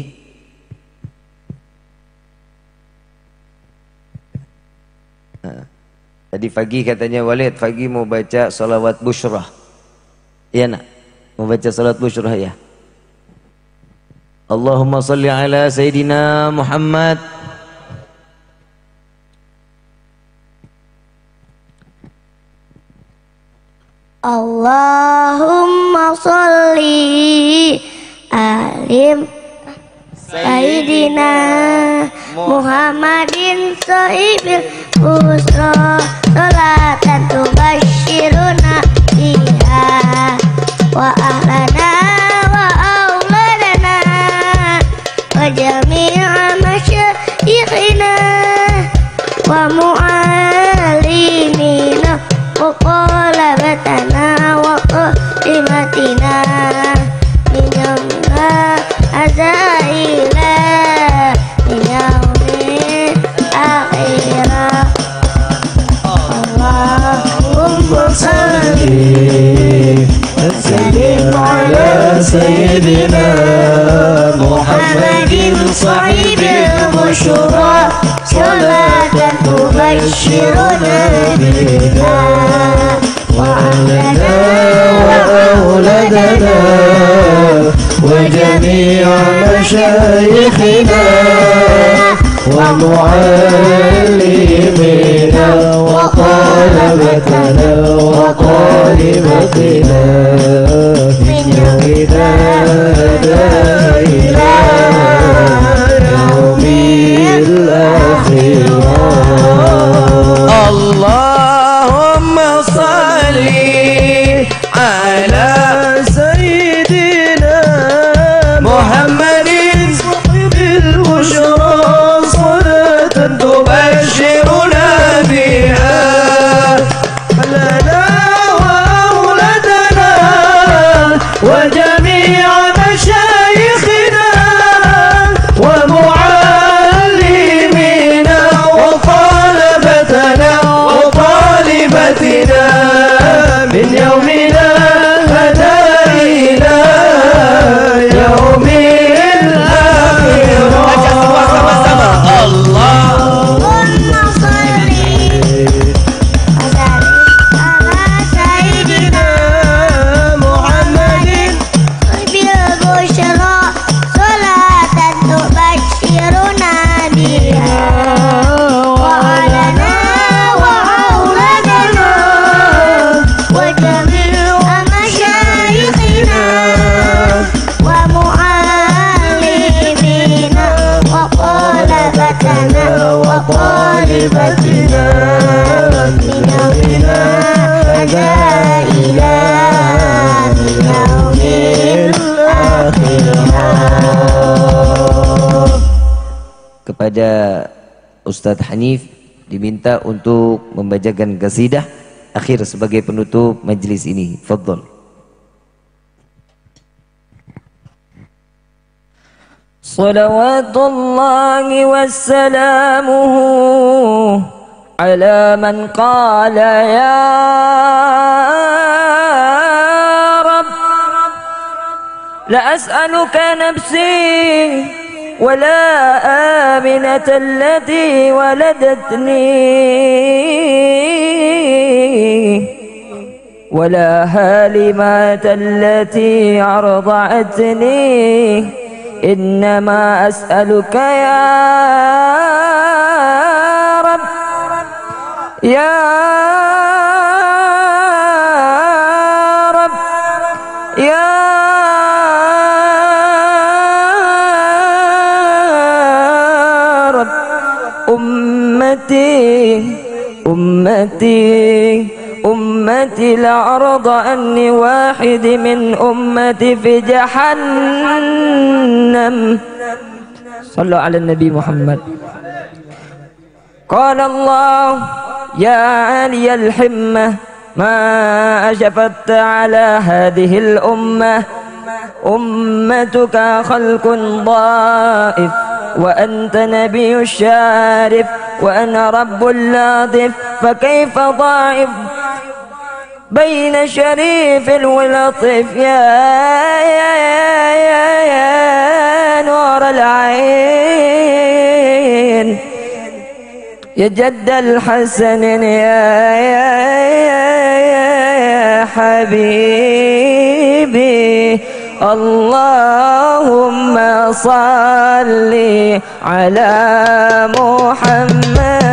uh, tadi Fagih katanya Walid Fagih mau baca solawat bushrah. iya nak mau baca salat bushrah ya اللهم صل على سيدنا محمد اللهم صل على سيدنا محمد صاحب البشرى صلاة تبشر صعيد البشرى صلاة تبشرنا بها وأهلنا وأولادنا وجميع مشايخنا ومعلمنا وطالبتنا وطالبتنا من يومنا kepada Ustadz Hanif diminta untuk membacakan kasidah akhir sebagai penutup majelis ini. Fadhol. صلوات الله وسلامه على من قال يا رب لا أسألك نفسي ولا آمنة التي ولدتني ولا هالمة التي أرضعتني إنما أسألك يا رب يا أمتي أمتي أمتي لا أرضى أني واحد من أمتي في جهنم صلوا على النبي محمد قال الله يا عالي الحمة ما أشفت على هذه الأمة أمتك خلق ضائف وأنت نبي الشارف وأنا رب اللاطف فكيف ضعف بين شريف ولطف يا يا يا يا, يا نور العين يا جد الحسن يا يا, يا, يا حبيبي اللهم صل على محمد